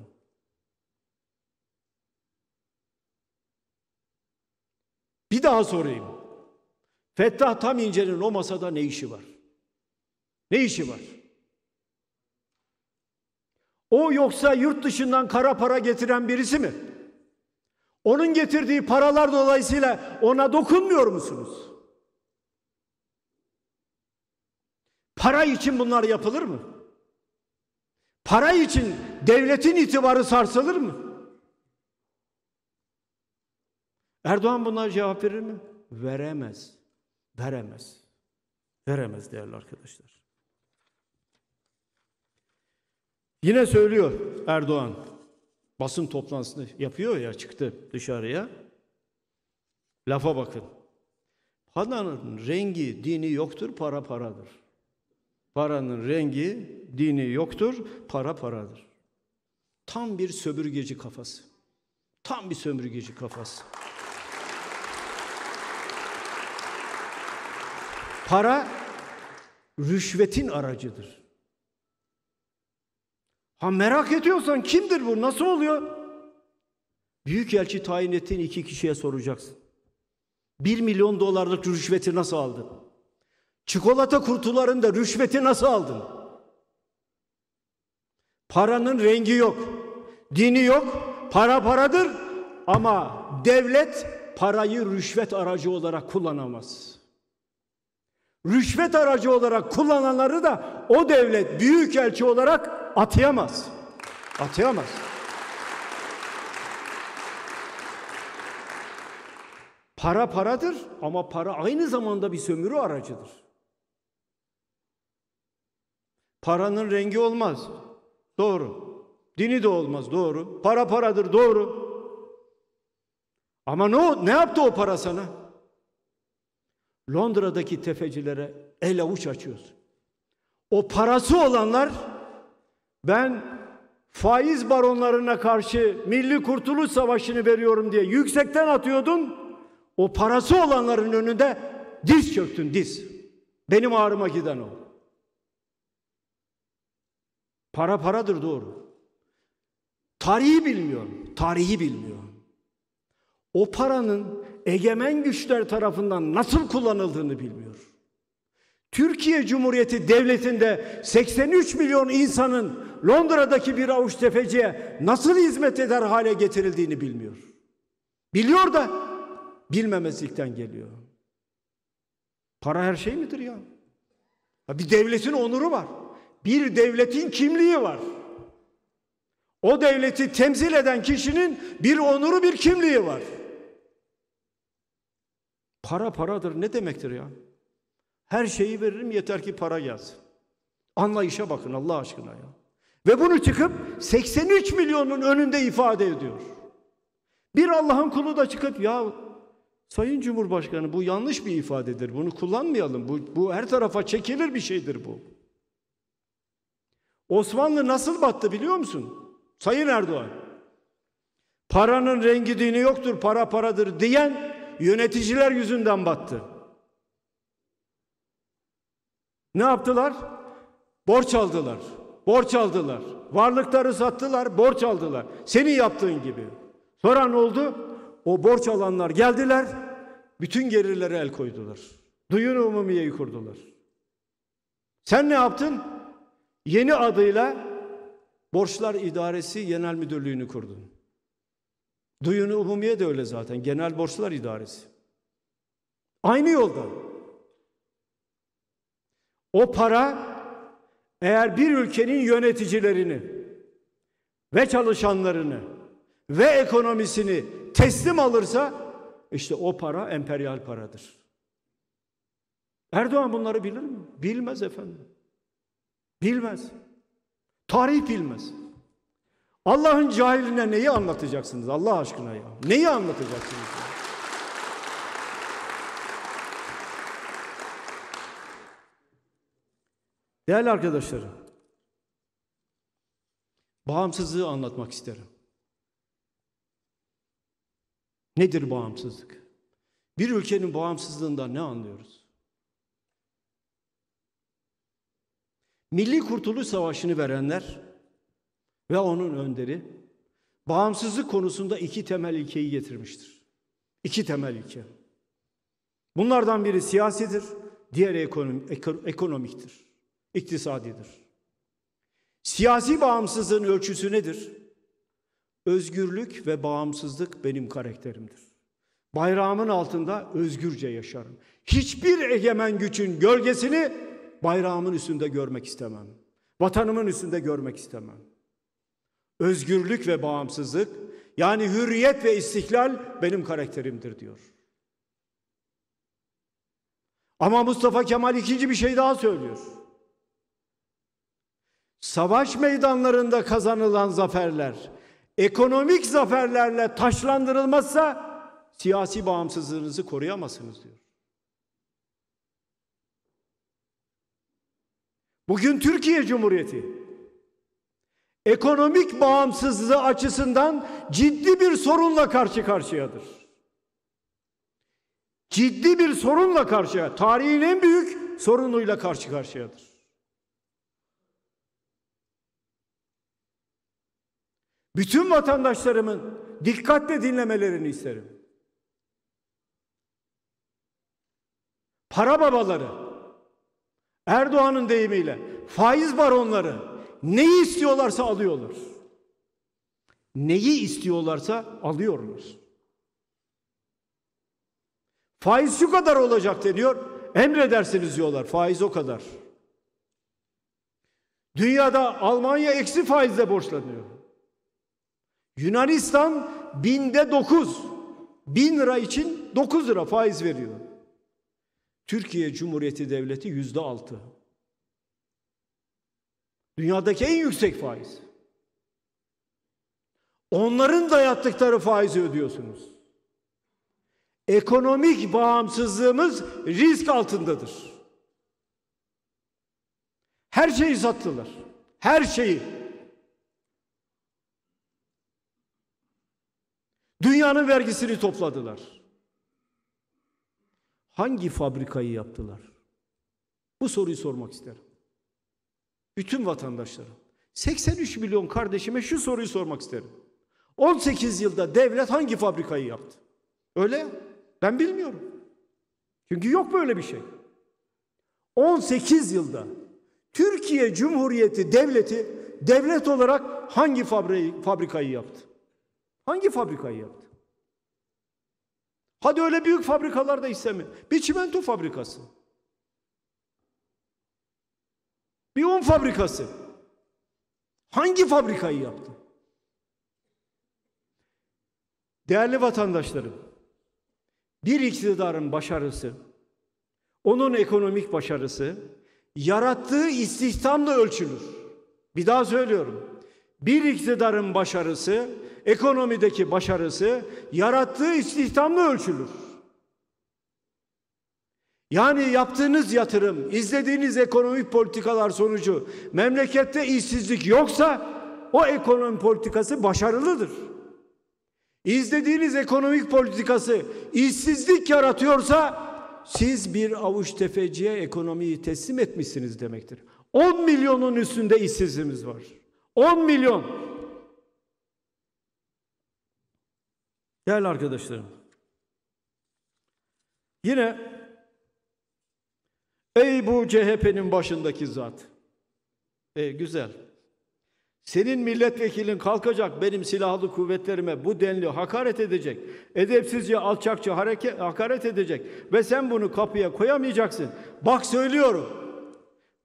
Bir daha sorayım. Fettah Tam İnce'nin o masada ne işi var? Ne işi var? O yoksa yurt dışından kara para getiren birisi mi? Onun getirdiği paralar dolayısıyla ona dokunmuyor musunuz? Para için bunlar yapılır mı? Para için devletin itibarı sarsılır mı? Erdoğan buna cevap verir mi? Veremez. Veremez. Veremez değerli arkadaşlar. Yine söylüyor Erdoğan. Basın toplantısını yapıyor ya çıktı dışarıya. Lafa bakın. Paranın rengi, dini yoktur, para paradır. Paranın rengi, dini yoktur, para paradır. Tam bir sömürgeci kafası. Tam bir sömürgeci kafası. Para rüşvetin aracıdır. Ha merak ediyorsan kimdir bu? Nasıl oluyor? Büyükelçi tayin ettiğin iki kişiye soracaksın. Bir milyon dolarlık rüşveti nasıl aldın? Çikolata kurtularında rüşveti nasıl aldın? Paranın rengi yok. Dini yok. Para paradır ama devlet parayı rüşvet aracı olarak kullanamaz. Rüşvet aracı olarak kullananları da o devlet büyük elçi olarak atayamaz. Atayamaz. Para paradır ama para aynı zamanda bir sömürü aracıdır. Paranın rengi olmaz. Doğru. Dini de olmaz. Doğru. Para paradır. Doğru. Ama ne, ne yaptı o para sana? Londra'daki tefecilere el avuç açıyoruz. O parası olanlar ben faiz baronlarına karşı milli kurtuluş savaşını veriyorum diye yüksekten atıyordun. O parası olanların önünde diz çöktün diz. Benim ağrıma giden o. Para paradır doğru. Tarihi bilmiyor. Tarihi bilmiyor. O paranın egemen güçler tarafından nasıl kullanıldığını bilmiyor. Türkiye Cumhuriyeti Devleti'nde 83 milyon insanın Londra'daki bir avuç tefeciye nasıl hizmet eder hale getirildiğini bilmiyor. Biliyor da bilmemezlikten geliyor. Para her şey midir ya? Bir devletin onuru var bir devletin kimliği var. O devleti temsil eden kişinin bir onuru bir kimliği var. Para paradır ne demektir ya? Her şeyi veririm yeter ki para gelsin. Anlayışa bakın Allah aşkına ya. Ve bunu çıkıp 83 milyonun önünde ifade ediyor. Bir Allah'ın kulu da çıkıp ya Sayın Cumhurbaşkanı bu yanlış bir ifadedir. Bunu kullanmayalım. Bu, bu her tarafa çekilir bir şeydir bu. Osmanlı nasıl battı biliyor musun? Sayın Erdoğan. Paranın rengi dini yoktur, para paradır diyen yöneticiler yüzünden battı. Ne yaptılar? Borç aldılar. Borç aldılar. Varlıkları sattılar, borç aldılar. Senin yaptığın gibi. Sonra ne oldu? O borç alanlar geldiler, bütün gelirlere el koydular. Duyun umumiyeyi kurdular. Sen ne yaptın? Yeni adıyla Borçlar İdaresi Genel Müdürlüğü'nü kurdu. Duyunu Umumiye de öyle zaten. Genel Borçlar İdaresi. Aynı yolda. O para eğer bir ülkenin yöneticilerini ve çalışanlarını ve ekonomisini teslim alırsa işte o para emperyal paradır. Erdoğan bunları bilir mi? Bilmez efendim. Bilmez. Tarih bilmez. Allah'ın cahiline neyi anlatacaksınız Allah aşkına ya? Neyi anlatacaksınız? Ya? Değerli arkadaşlarım, bağımsızlığı anlatmak isterim. Nedir bağımsızlık? Bir ülkenin bağımsızlığından ne anlıyoruz? Milli Kurtuluş Savaşı'nı verenler ve onun önderi bağımsızlık konusunda iki temel ilkeyi getirmiştir. İki temel ilke. Bunlardan biri siyasidir, diğeri ekonomiktir, iktisadidir. Siyasi bağımsızlığın ölçüsü nedir? Özgürlük ve bağımsızlık benim karakterimdir. Bayrağımın altında özgürce yaşarım. Hiçbir egemen gücün gölgesini bayrağımın üstünde görmek istemem. Vatanımın üstünde görmek istemem. Özgürlük ve bağımsızlık yani hürriyet ve istiklal benim karakterimdir diyor. Ama Mustafa Kemal ikinci bir şey daha söylüyor. Savaş meydanlarında kazanılan zaferler ekonomik zaferlerle taşlandırılmazsa siyasi bağımsızlığınızı koruyamazsınız diyor. Bugün Türkiye Cumhuriyeti ekonomik bağımsızlığı açısından ciddi bir sorunla karşı karşıyadır. Ciddi bir sorunla karşıya, tarihin en büyük sorunuyla karşı karşıyadır. Bütün vatandaşlarımın dikkatle dinlemelerini isterim. Para babaları, Erdoğan'ın deyimiyle faiz baronları neyi istiyorlarsa alıyorlar. Neyi istiyorlarsa alıyorlar. Faiz şu kadar olacak deniyor. Emredersiniz diyorlar. Faiz o kadar. Dünyada Almanya eksi faizle borçlanıyor. Yunanistan binde dokuz. Bin lira için dokuz lira faiz veriyor. Türkiye Cumhuriyeti Devleti yüzde altı. Dünyadaki en yüksek faiz. Onların dayattıkları faizi ödüyorsunuz. Ekonomik bağımsızlığımız risk altındadır. Her şeyi sattılar. Her şeyi. Dünyanın vergisini topladılar hangi fabrikayı yaptılar? Bu soruyu sormak isterim. Bütün vatandaşlara. 83 milyon kardeşime şu soruyu sormak isterim. 18 yılda devlet hangi fabrikayı yaptı? Öyle ben bilmiyorum. Çünkü yok böyle bir şey. 18 yılda Türkiye Cumhuriyeti Devleti devlet olarak hangi fabrikayı yaptı? Hangi fabrikayı yaptı? Hadi öyle büyük fabrikalarda istemiyor. Bir çimento fabrikası. Bir un fabrikası. Hangi fabrikayı yaptı? Değerli vatandaşlarım, bir iktidarın başarısı, onun ekonomik başarısı, yarattığı istihdamla ölçülür. Bir daha söylüyorum. Bir iktidarın başarısı, ekonomideki başarısı yarattığı istihdamla ölçülür. Yani yaptığınız yatırım, izlediğiniz ekonomik politikalar sonucu memlekette işsizlik yoksa o ekonomi politikası başarılıdır. İzlediğiniz ekonomik politikası işsizlik yaratıyorsa siz bir avuç tefeciye ekonomiyi teslim etmişsiniz demektir. 10 milyonun üstünde işsizimiz var. 10 milyon. Değerli arkadaşlarım, yine ey bu CHP'nin başındaki zat, e, güzel, senin milletvekilin kalkacak benim silahlı kuvvetlerime bu denli hakaret edecek. Edepsizce, alçakça hareket, hakaret edecek. Ve sen bunu kapıya koyamayacaksın. Bak söylüyorum.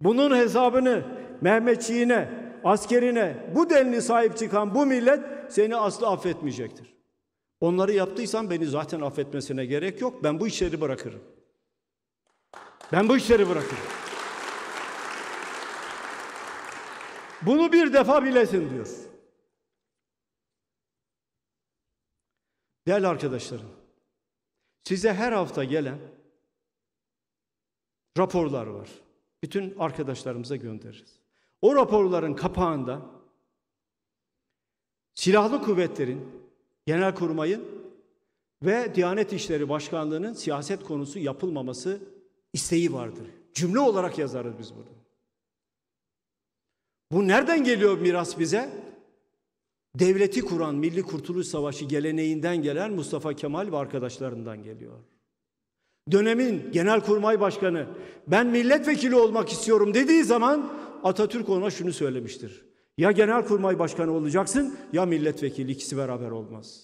Bunun hesabını Mehmetçiğine, askerine bu denli sahip çıkan bu millet seni asla affetmeyecektir. Onları yaptıysan beni zaten affetmesine gerek yok. Ben bu işleri bırakırım. Ben bu işleri bırakırım. Bunu bir defa bilesin diyor. Değerli arkadaşlarım, size her hafta gelen raporlar var. Bütün arkadaşlarımıza göndeririz. O raporların kapağında silahlı kuvvetlerin Genelkurmay'ın ve Diyanet İşleri Başkanlığı'nın siyaset konusu yapılmaması isteği vardır. Cümle olarak yazarız biz bunu. Bu nereden geliyor miras bize? Devleti kuran Milli Kurtuluş Savaşı geleneğinden gelen Mustafa Kemal ve arkadaşlarından geliyor. Dönemin Genelkurmay Başkanı ben milletvekili olmak istiyorum dediği zaman Atatürk ona şunu söylemiştir. Ya genelkurmay başkanı olacaksın ya milletvekili ikisi beraber olmaz.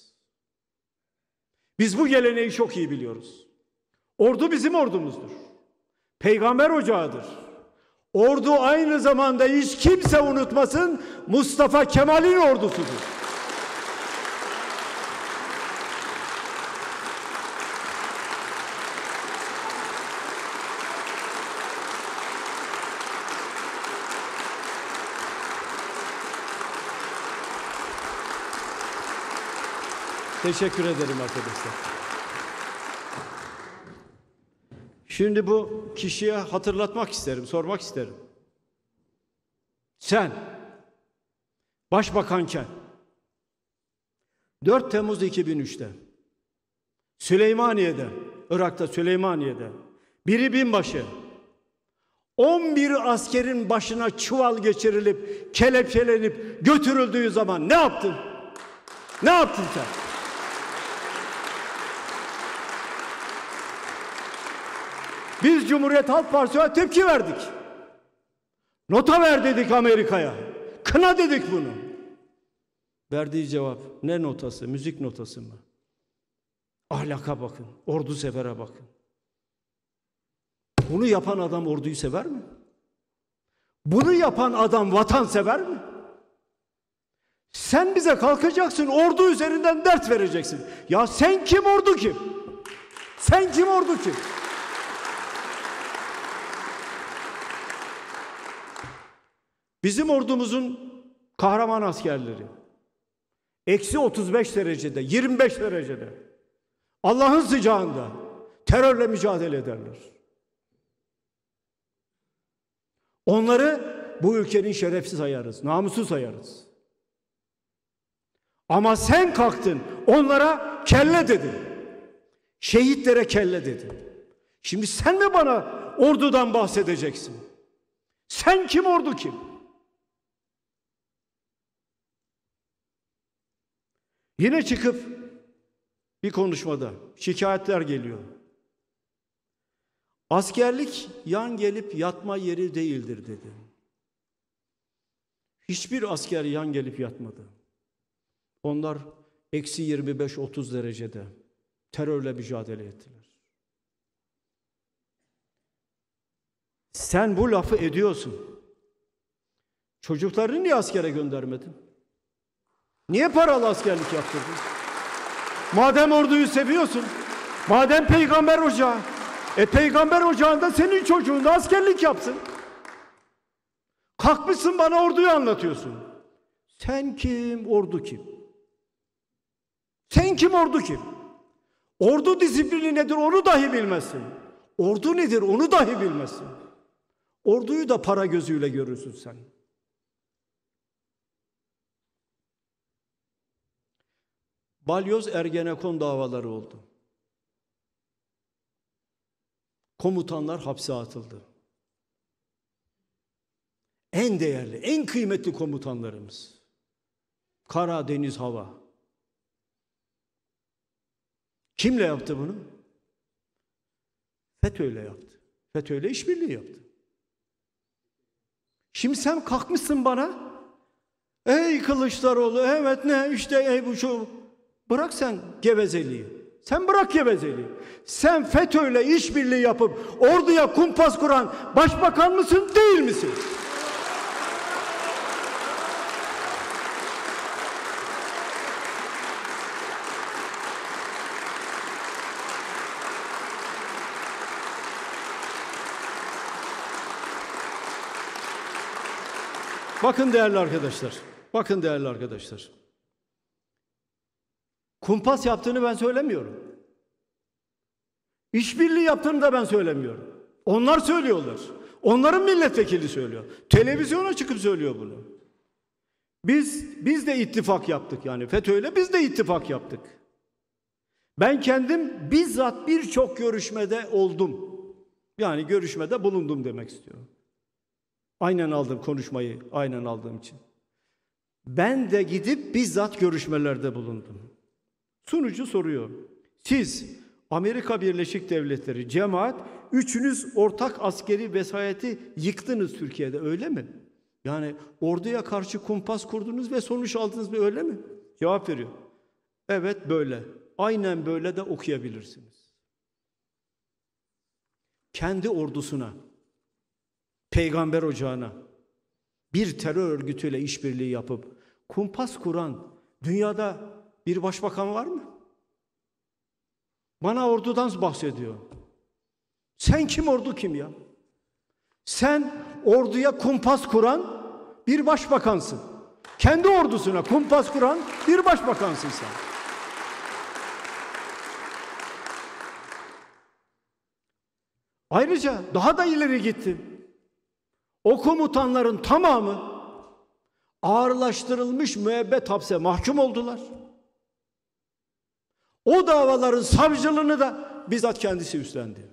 Biz bu geleneği çok iyi biliyoruz. Ordu bizim ordumuzdur. Peygamber ocağıdır. Ordu aynı zamanda hiç kimse unutmasın Mustafa Kemal'in ordusudur. Teşekkür ederim arkadaşlar. Şimdi bu kişiye hatırlatmak isterim, sormak isterim. Sen başbakanken 4 Temmuz 2003'te Süleymaniye'de, Irak'ta Süleymaniye'de biri binbaşı 11 askerin başına çuval geçirilip kelepçelenip götürüldüğü zaman ne yaptın? Ne yaptın sen? Biz Cumhuriyet Halk Partisi'ne tepki verdik. Nota ver dedik Amerika'ya. Kına dedik bunu. Verdiği cevap ne notası? Müzik notası mı? Ahlaka bakın. Ordu severe bakın. Bunu yapan adam orduyu sever mi? Bunu yapan adam vatan sever mi? Sen bize kalkacaksın, ordu üzerinden dert vereceksin. Ya sen kim ordu kim? Sen kim ordu kim? Bizim ordumuzun kahraman askerleri eksi 35 derecede, 25 derecede Allah'ın sıcağında terörle mücadele ederler. Onları bu ülkenin şerefsiz sayarız, namussuz sayarız. Ama sen kalktın onlara kelle dedin. Şehitlere kelle dedin. Şimdi sen mi bana ordudan bahsedeceksin? Sen kim ordu kim? Yine çıkıp bir konuşmada şikayetler geliyor. Askerlik yan gelip yatma yeri değildir dedi. Hiçbir asker yan gelip yatmadı. Onlar eksi 25-30 derecede terörle mücadele ettiler. Sen bu lafı ediyorsun. Çocuklarını niye askere göndermedin? Niye paralı askerlik yaptırdın? Madem orduyu seviyorsun, madem peygamber ocağı, e peygamber ocağında senin çocuğun da askerlik yapsın. Kalkmışsın bana orduyu anlatıyorsun. Sen kim, ordu kim? Sen kim, ordu kim? Ordu disiplini nedir onu dahi bilmezsin. Ordu nedir onu dahi bilmezsin. Orduyu da para gözüyle görürsün sen. Balyoz Ergenekon davaları oldu. Komutanlar hapse atıldı. En değerli, en kıymetli komutanlarımız. Kara, deniz, hava. Kimle yaptı bunu? FETÖ'yle yaptı. FETÖ'yle işbirliği yaptı. Şimdi sen kalkmışsın bana. Ey Kılıçdaroğlu evet ne işte ey bu şu Bırak sen gevezeliği. Sen bırak gevezeliği. Sen FETÖ'yle işbirliği yapıp orduya kumpas kuran başbakan mısın değil misin? Bakın değerli arkadaşlar. Bakın değerli arkadaşlar kumpas yaptığını ben söylemiyorum. İşbirliği yaptığını da ben söylemiyorum. Onlar söylüyorlar. Onların milletvekili söylüyor. Televizyona çıkıp söylüyor bunu. Biz biz de ittifak yaptık yani FETÖ'yle biz de ittifak yaptık. Ben kendim bizzat birçok görüşmede oldum. Yani görüşmede bulundum demek istiyorum. Aynen aldım konuşmayı, aynen aldığım için. Ben de gidip bizzat görüşmelerde bulundum. Sunucu soruyor. Siz Amerika Birleşik Devletleri cemaat üçünüz ortak askeri vesayeti yıktınız Türkiye'de öyle mi? Yani orduya karşı kumpas kurdunuz ve sonuç aldınız mı öyle mi? Cevap veriyor. Evet böyle. Aynen böyle de okuyabilirsiniz. Kendi ordusuna, peygamber ocağına bir terör örgütüyle işbirliği yapıp kumpas kuran dünyada bir başbakan var mı? Bana ordudan bahsediyor. Sen kim ordu kim ya? Sen orduya kumpas kuran bir başbakansın. Kendi ordusuna kumpas kuran bir başbakansın sen. Ayrıca daha da ileri gittim. O komutanların tamamı ağırlaştırılmış müebbet hapse mahkum oldular. O davaların savcılığını da bizzat kendisi üstlendi.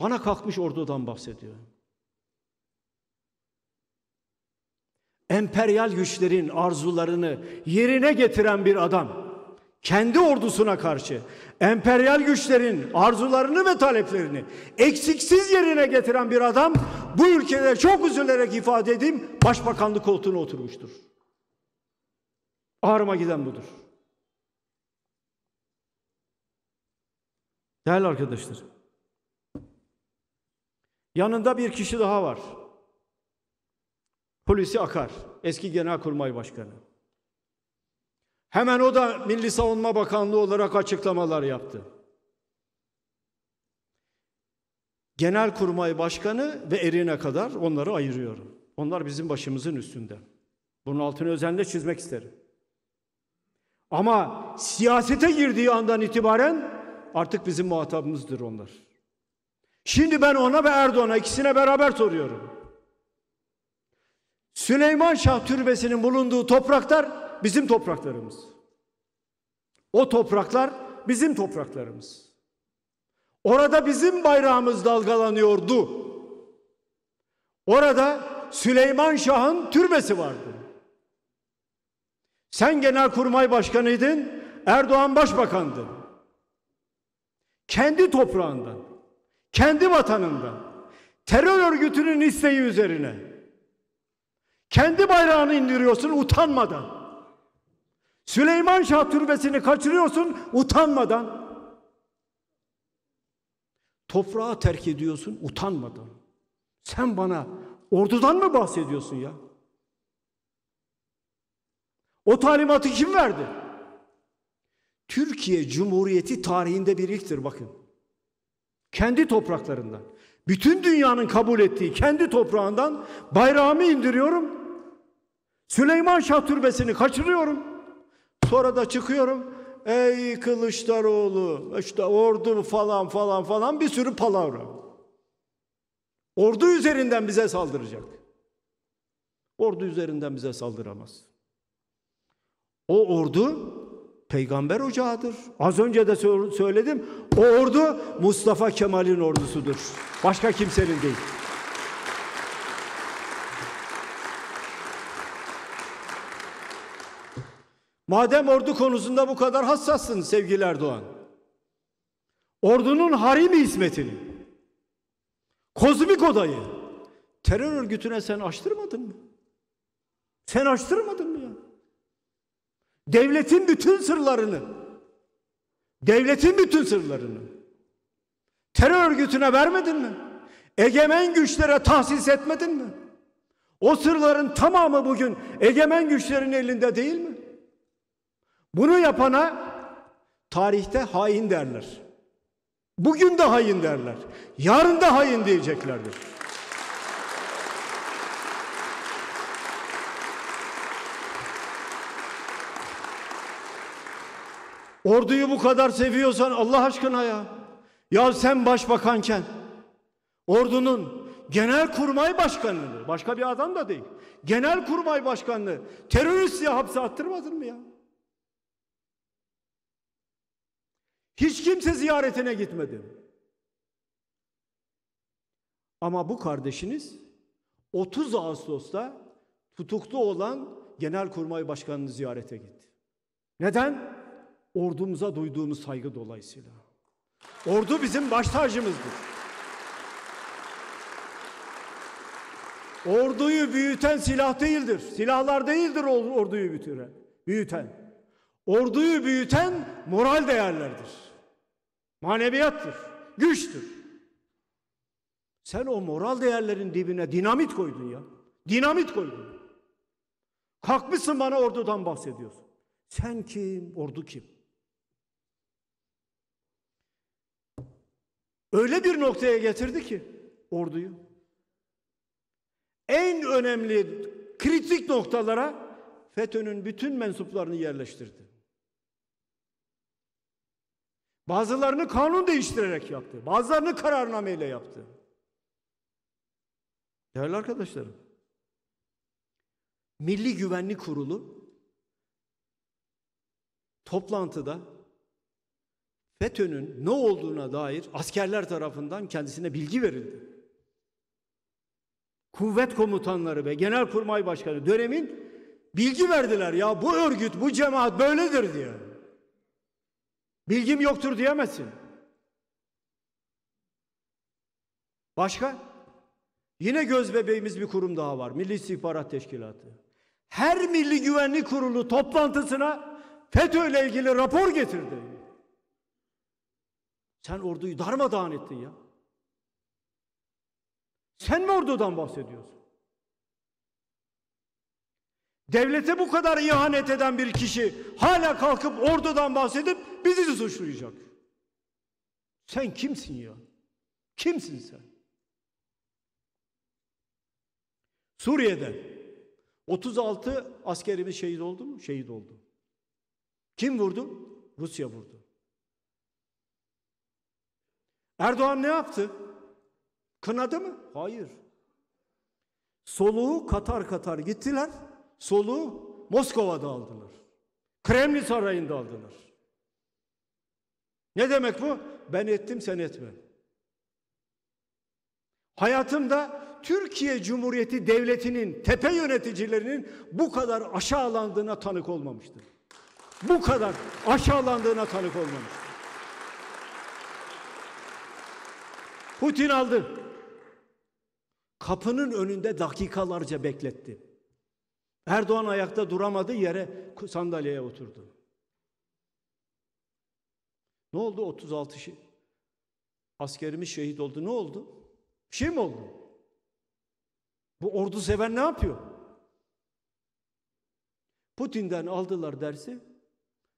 Bana kalkmış ordudan bahsediyor. Emperyal güçlerin arzularını yerine getiren bir adam kendi ordusuna karşı emperyal güçlerin arzularını ve taleplerini eksiksiz yerine getiren bir adam bu ülkede çok üzülerek ifade edeyim başbakanlık koltuğuna oturmuştur. Ağrıma giden budur. Değerli arkadaşlar. Yanında bir kişi daha var. Polisi Akar, eski Genelkurmay Başkanı. Hemen o da Milli Savunma Bakanlığı olarak açıklamalar yaptı. Genelkurmay Başkanı ve erine kadar onları ayırıyorum. Onlar bizim başımızın üstünde. Bunun altını özenle çizmek isterim. Ama siyasete girdiği andan itibaren artık bizim muhatabımızdır onlar. Şimdi ben ona ve Erdoğan'a ikisine beraber soruyorum. Süleyman Şah Türbesi'nin bulunduğu topraklar bizim topraklarımız. O topraklar bizim topraklarımız. Orada bizim bayrağımız dalgalanıyordu. Orada Süleyman Şah'ın türbesi vardı. Sen genelkurmay başkanıydın, Erdoğan başbakandı kendi toprağından, kendi vatanından, terör örgütünün isteği üzerine, kendi bayrağını indiriyorsun utanmadan. Süleyman Şah türbesini kaçırıyorsun utanmadan. Toprağı terk ediyorsun utanmadan. Sen bana ordudan mı bahsediyorsun ya? O talimatı kim verdi? Türkiye Cumhuriyeti tarihinde bir ilktir bakın. Kendi topraklarından. Bütün dünyanın kabul ettiği kendi toprağından bayrağımı indiriyorum. Süleyman Şah Türbesi'ni kaçırıyorum. Sonra da çıkıyorum. Ey Kılıçdaroğlu işte ordu falan falan falan bir sürü palavra. Ordu üzerinden bize saldıracak. Ordu üzerinden bize saldıramaz. O ordu peygamber ocağıdır. Az önce de söyledim. O ordu Mustafa Kemal'in ordusudur. Başka kimsenin değil. Madem ordu konusunda bu kadar hassassın sevgili Erdoğan. Ordunun harimi hizmetini, kozmik odayı terör örgütüne sen açtırmadın mı? Sen açtırmadın mı ya? Devletin bütün sırlarını, devletin bütün sırlarını terör örgütüne vermedin mi? Egemen güçlere tahsis etmedin mi? O sırların tamamı bugün egemen güçlerin elinde değil mi? Bunu yapana tarihte hain derler. Bugün de hain derler. Yarın da hain diyeceklerdir. Orduyu bu kadar seviyorsan Allah aşkına ya. Ya sen başbakanken ordunun genel kurmay başkanıdır. Başka bir adam da değil. Genel kurmay başkanlığı terörist diye hapse attırmadın mı ya? Hiç kimse ziyaretine gitmedi. Ama bu kardeşiniz 30 Ağustos'ta tutuklu olan genel kurmay Başkanı'nı ziyarete gitti. Neden? ordumuza duyduğumuz saygı dolayısıyla. Ordu bizim baş tacımızdır. Orduyu büyüten silah değildir. Silahlar değildir orduyu büyüten. Büyüten. Orduyu büyüten moral değerlerdir. Maneviyattır, güçtür. Sen o moral değerlerin dibine dinamit koydun ya. Dinamit koydun. Kalkmışsın bana ordudan bahsediyorsun. Sen kim, ordu kim? Öyle bir noktaya getirdi ki orduyu. En önemli kritik noktalara FETÖ'nün bütün mensuplarını yerleştirdi. Bazılarını kanun değiştirerek yaptı. Bazılarını kararnameyle yaptı. Değerli arkadaşlarım, Milli Güvenlik Kurulu toplantıda FETÖ'nün ne olduğuna dair askerler tarafından kendisine bilgi verildi. Kuvvet komutanları ve genelkurmay başkanı dönemin bilgi verdiler ya bu örgüt bu cemaat böyledir diye. Bilgim yoktur diyemezsin. Başka? Yine göz bebeğimiz bir kurum daha var. Milli İstihbarat Teşkilatı. Her Milli Güvenlik Kurulu toplantısına FETÖ ile ilgili rapor getirdi. Sen orduyu darmadağın ettin ya. Sen mi ordudan bahsediyorsun? Devlete bu kadar ihanet eden bir kişi hala kalkıp ordudan bahsedip bizi de suçlayacak. Sen kimsin ya? Kimsin sen? Suriye'de 36 askerimiz şehit oldu mu? Şehit oldu. Kim vurdu? Rusya vurdu. Erdoğan ne yaptı? Kınadı mı? Hayır. Soluğu Katar Katar gittiler. Soluğu Moskova'da aldılar. Kremlin Sarayı'nda aldılar. Ne demek bu? Ben ettim sen etme. Hayatımda Türkiye Cumhuriyeti Devleti'nin tepe yöneticilerinin bu kadar aşağılandığına tanık olmamıştır. Bu kadar aşağılandığına tanık olmamıştır. Putin aldı. Kapının önünde dakikalarca bekletti. Erdoğan ayakta duramadı yere sandalyeye oturdu. Ne oldu? 36 şi askerimiz şehit oldu. Ne oldu? Bir şey mi oldu? Bu ordu seven ne yapıyor? Putin'den aldılar dersi,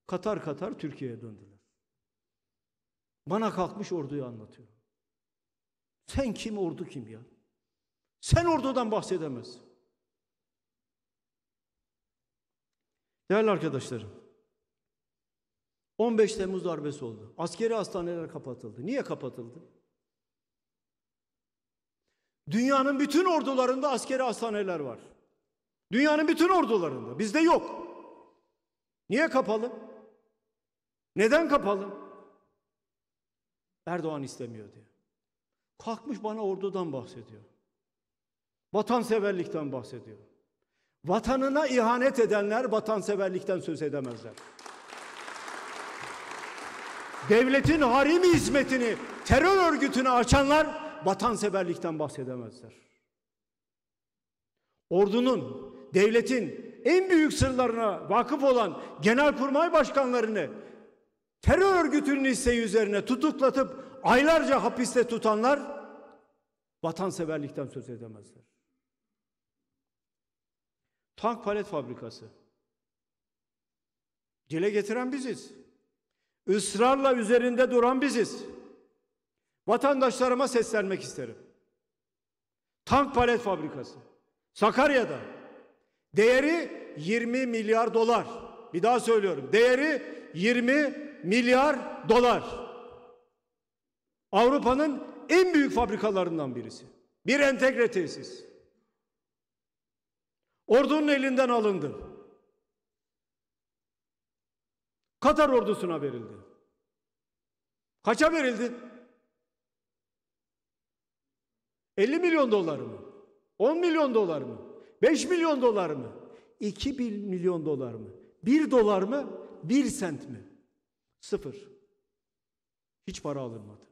katar katar Türkiye'ye döndüler. Bana kalkmış orduyu anlatıyor. Sen kim ordu kim ya? Sen ordudan bahsedemez. Değerli arkadaşlarım, 15 Temmuz darbesi oldu. Askeri hastaneler kapatıldı. Niye kapatıldı? Dünyanın bütün ordularında askeri hastaneler var. Dünyanın bütün ordularında. Bizde yok. Niye kapalı? Neden kapalı? Erdoğan istemiyor diye. Kalkmış bana ordudan bahsediyor. Vatanseverlikten bahsediyor. Vatanına ihanet edenler vatanseverlikten söz edemezler. Devletin harimi hizmetini terör örgütüne açanlar vatanseverlikten bahsedemezler. Ordunun, devletin en büyük sırlarına vakıf olan genelkurmay başkanlarını terör örgütünün isteği üzerine tutuklatıp aylarca hapiste tutanlar vatanseverlikten söz edemezler. Tank palet fabrikası. Dile getiren biziz. Israrla üzerinde duran biziz. Vatandaşlarıma seslenmek isterim. Tank palet fabrikası. Sakarya'da. Değeri 20 milyar dolar. Bir daha söylüyorum. Değeri 20 milyar dolar. Avrupa'nın en büyük fabrikalarından birisi. Bir entegre tesis. Ordunun elinden alındı. Katar ordusuna verildi. Kaça verildi? 50 milyon dolar mı? 10 milyon dolar mı? 5 milyon dolar mı? 2 milyon dolar mı? 1 dolar mı? 1 sent mi? Sıfır. Hiç para alınmadı.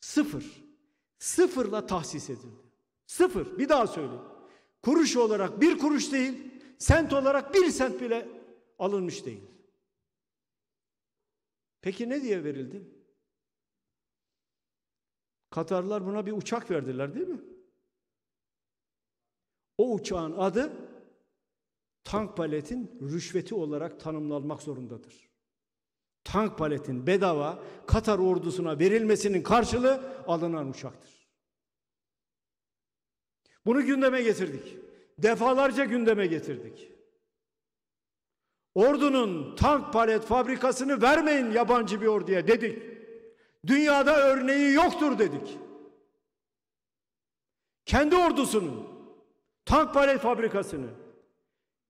Sıfır. Sıfırla tahsis edildi. Sıfır. Bir daha söyleyeyim. Kuruş olarak bir kuruş değil, sent olarak bir sent bile alınmış değil. Peki ne diye verildi? Katarlar buna bir uçak verdiler değil mi? O uçağın adı tank paletin rüşveti olarak tanımlanmak zorundadır tank paletin bedava Katar ordusuna verilmesinin karşılığı alınan uçaktır. Bunu gündeme getirdik. Defalarca gündeme getirdik. Ordunun tank palet fabrikasını vermeyin yabancı bir orduya dedik. Dünyada örneği yoktur dedik. Kendi ordusunun tank palet fabrikasını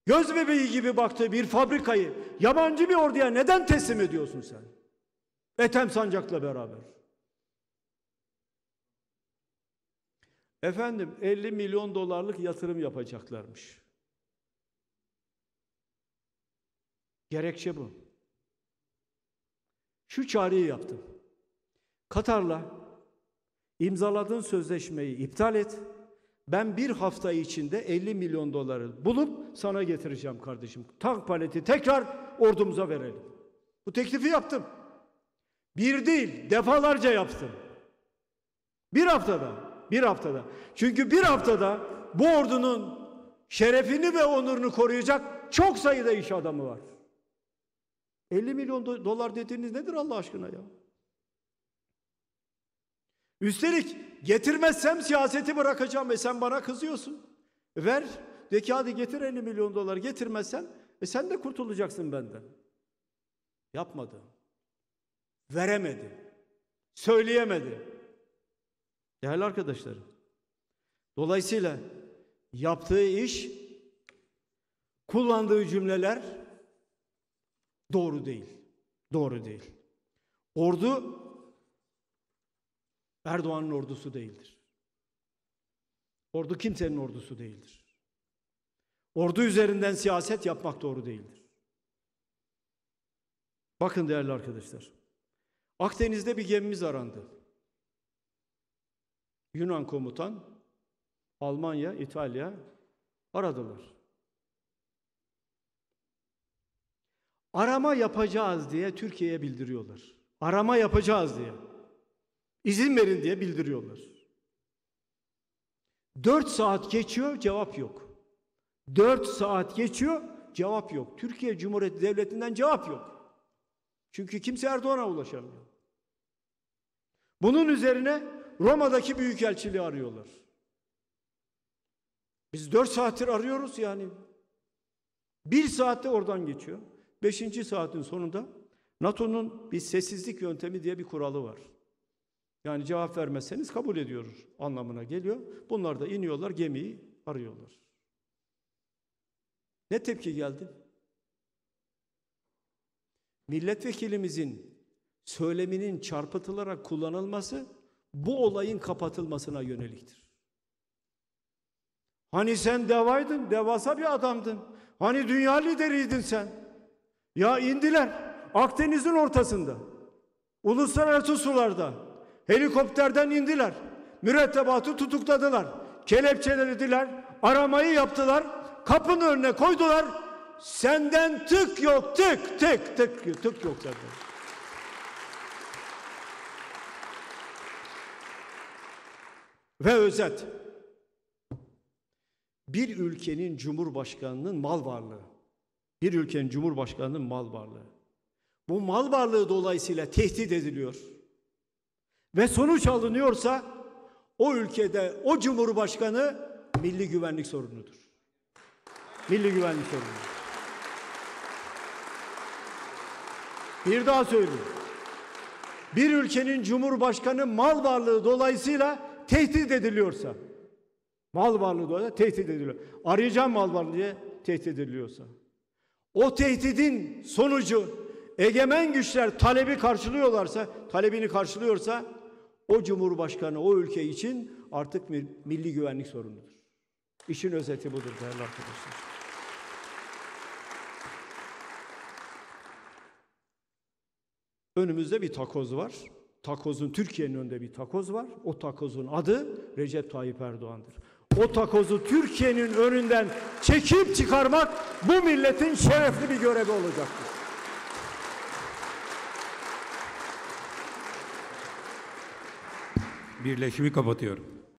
Göz bebeği gibi baktığı bir fabrikayı yabancı bir orduya neden teslim ediyorsun sen? etem Sancak'la beraber. Efendim 50 milyon dolarlık yatırım yapacaklarmış. Gerekçe bu. Şu çareyi yaptım. Katar'la imzaladığın sözleşmeyi iptal et. Ben bir hafta içinde 50 milyon doları bulup sana getireceğim kardeşim. Tank paleti tekrar ordumuza verelim. Bu teklifi yaptım. Bir değil, defalarca yaptım. Bir haftada, bir haftada. Çünkü bir haftada bu ordunun şerefini ve onurunu koruyacak çok sayıda iş adamı var. 50 milyon dolar dediğiniz nedir Allah aşkına ya? Üstelik getirmezsem siyaseti bırakacağım ve sen bana kızıyorsun. E ver, de ki hadi getir 50 milyon dolar getirmezsen e sen de kurtulacaksın benden. Yapmadı. Veremedi. Söyleyemedi. Değerli arkadaşlarım. Dolayısıyla yaptığı iş, kullandığı cümleler doğru değil. Doğru değil. Ordu Erdoğan'ın ordusu değildir. Ordu kimsenin ordusu değildir. Ordu üzerinden siyaset yapmak doğru değildir. Bakın değerli arkadaşlar. Akdeniz'de bir gemimiz arandı. Yunan komutan, Almanya, İtalya aradılar. Arama yapacağız diye Türkiye'ye bildiriyorlar. Arama yapacağız diye. İzin verin diye bildiriyorlar. Dört saat geçiyor cevap yok. Dört saat geçiyor cevap yok. Türkiye Cumhuriyeti Devleti'nden cevap yok. Çünkü kimse Erdoğan'a ulaşamıyor. Bunun üzerine Roma'daki büyükelçiliği arıyorlar. Biz dört saattir arıyoruz yani. Bir saatte oradan geçiyor. Beşinci saatin sonunda NATO'nun bir sessizlik yöntemi diye bir kuralı var. Yani cevap vermezseniz kabul ediyor anlamına geliyor. Bunlar da iniyorlar gemiyi arıyorlar. Ne tepki geldi? Milletvekilimizin söyleminin çarpıtılarak kullanılması bu olayın kapatılmasına yöneliktir. Hani sen devaydın, devasa bir adamdın. Hani dünya lideriydin sen. Ya indiler Akdeniz'in ortasında. Uluslararası sularda Helikopterden indiler. Mürettebatı tutukladılar. Kelepçelediler. Aramayı yaptılar. Kapının önüne koydular. Senden tık yok tık tık tık tık yok zaten. Ve özet. Bir ülkenin cumhurbaşkanının mal varlığı. Bir ülkenin cumhurbaşkanının mal varlığı. Bu mal varlığı dolayısıyla tehdit ediliyor ve sonuç alınıyorsa o ülkede o cumhurbaşkanı milli güvenlik sorunudur. Milli güvenlik sorunudur. Bir daha söyleyeyim. Bir ülkenin cumhurbaşkanı mal varlığı dolayısıyla tehdit ediliyorsa mal varlığı dolayısıyla tehdit ediliyor. Arayacağım mal varlığı diye tehdit ediliyorsa. O tehdidin sonucu egemen güçler talebi karşılıyorlarsa, talebini karşılıyorsa o cumhurbaşkanı o ülke için artık bir milli güvenlik sorunudur. İşin özeti budur değerli arkadaşlar. Önümüzde bir takoz var. Takozun Türkiye'nin önünde bir takoz var. O takozun adı Recep Tayyip Erdoğan'dır. O takozu Türkiye'nin önünden çekip çıkarmak bu milletin şerefli bir görevi olacaktır. birleşimi kapatıyorum.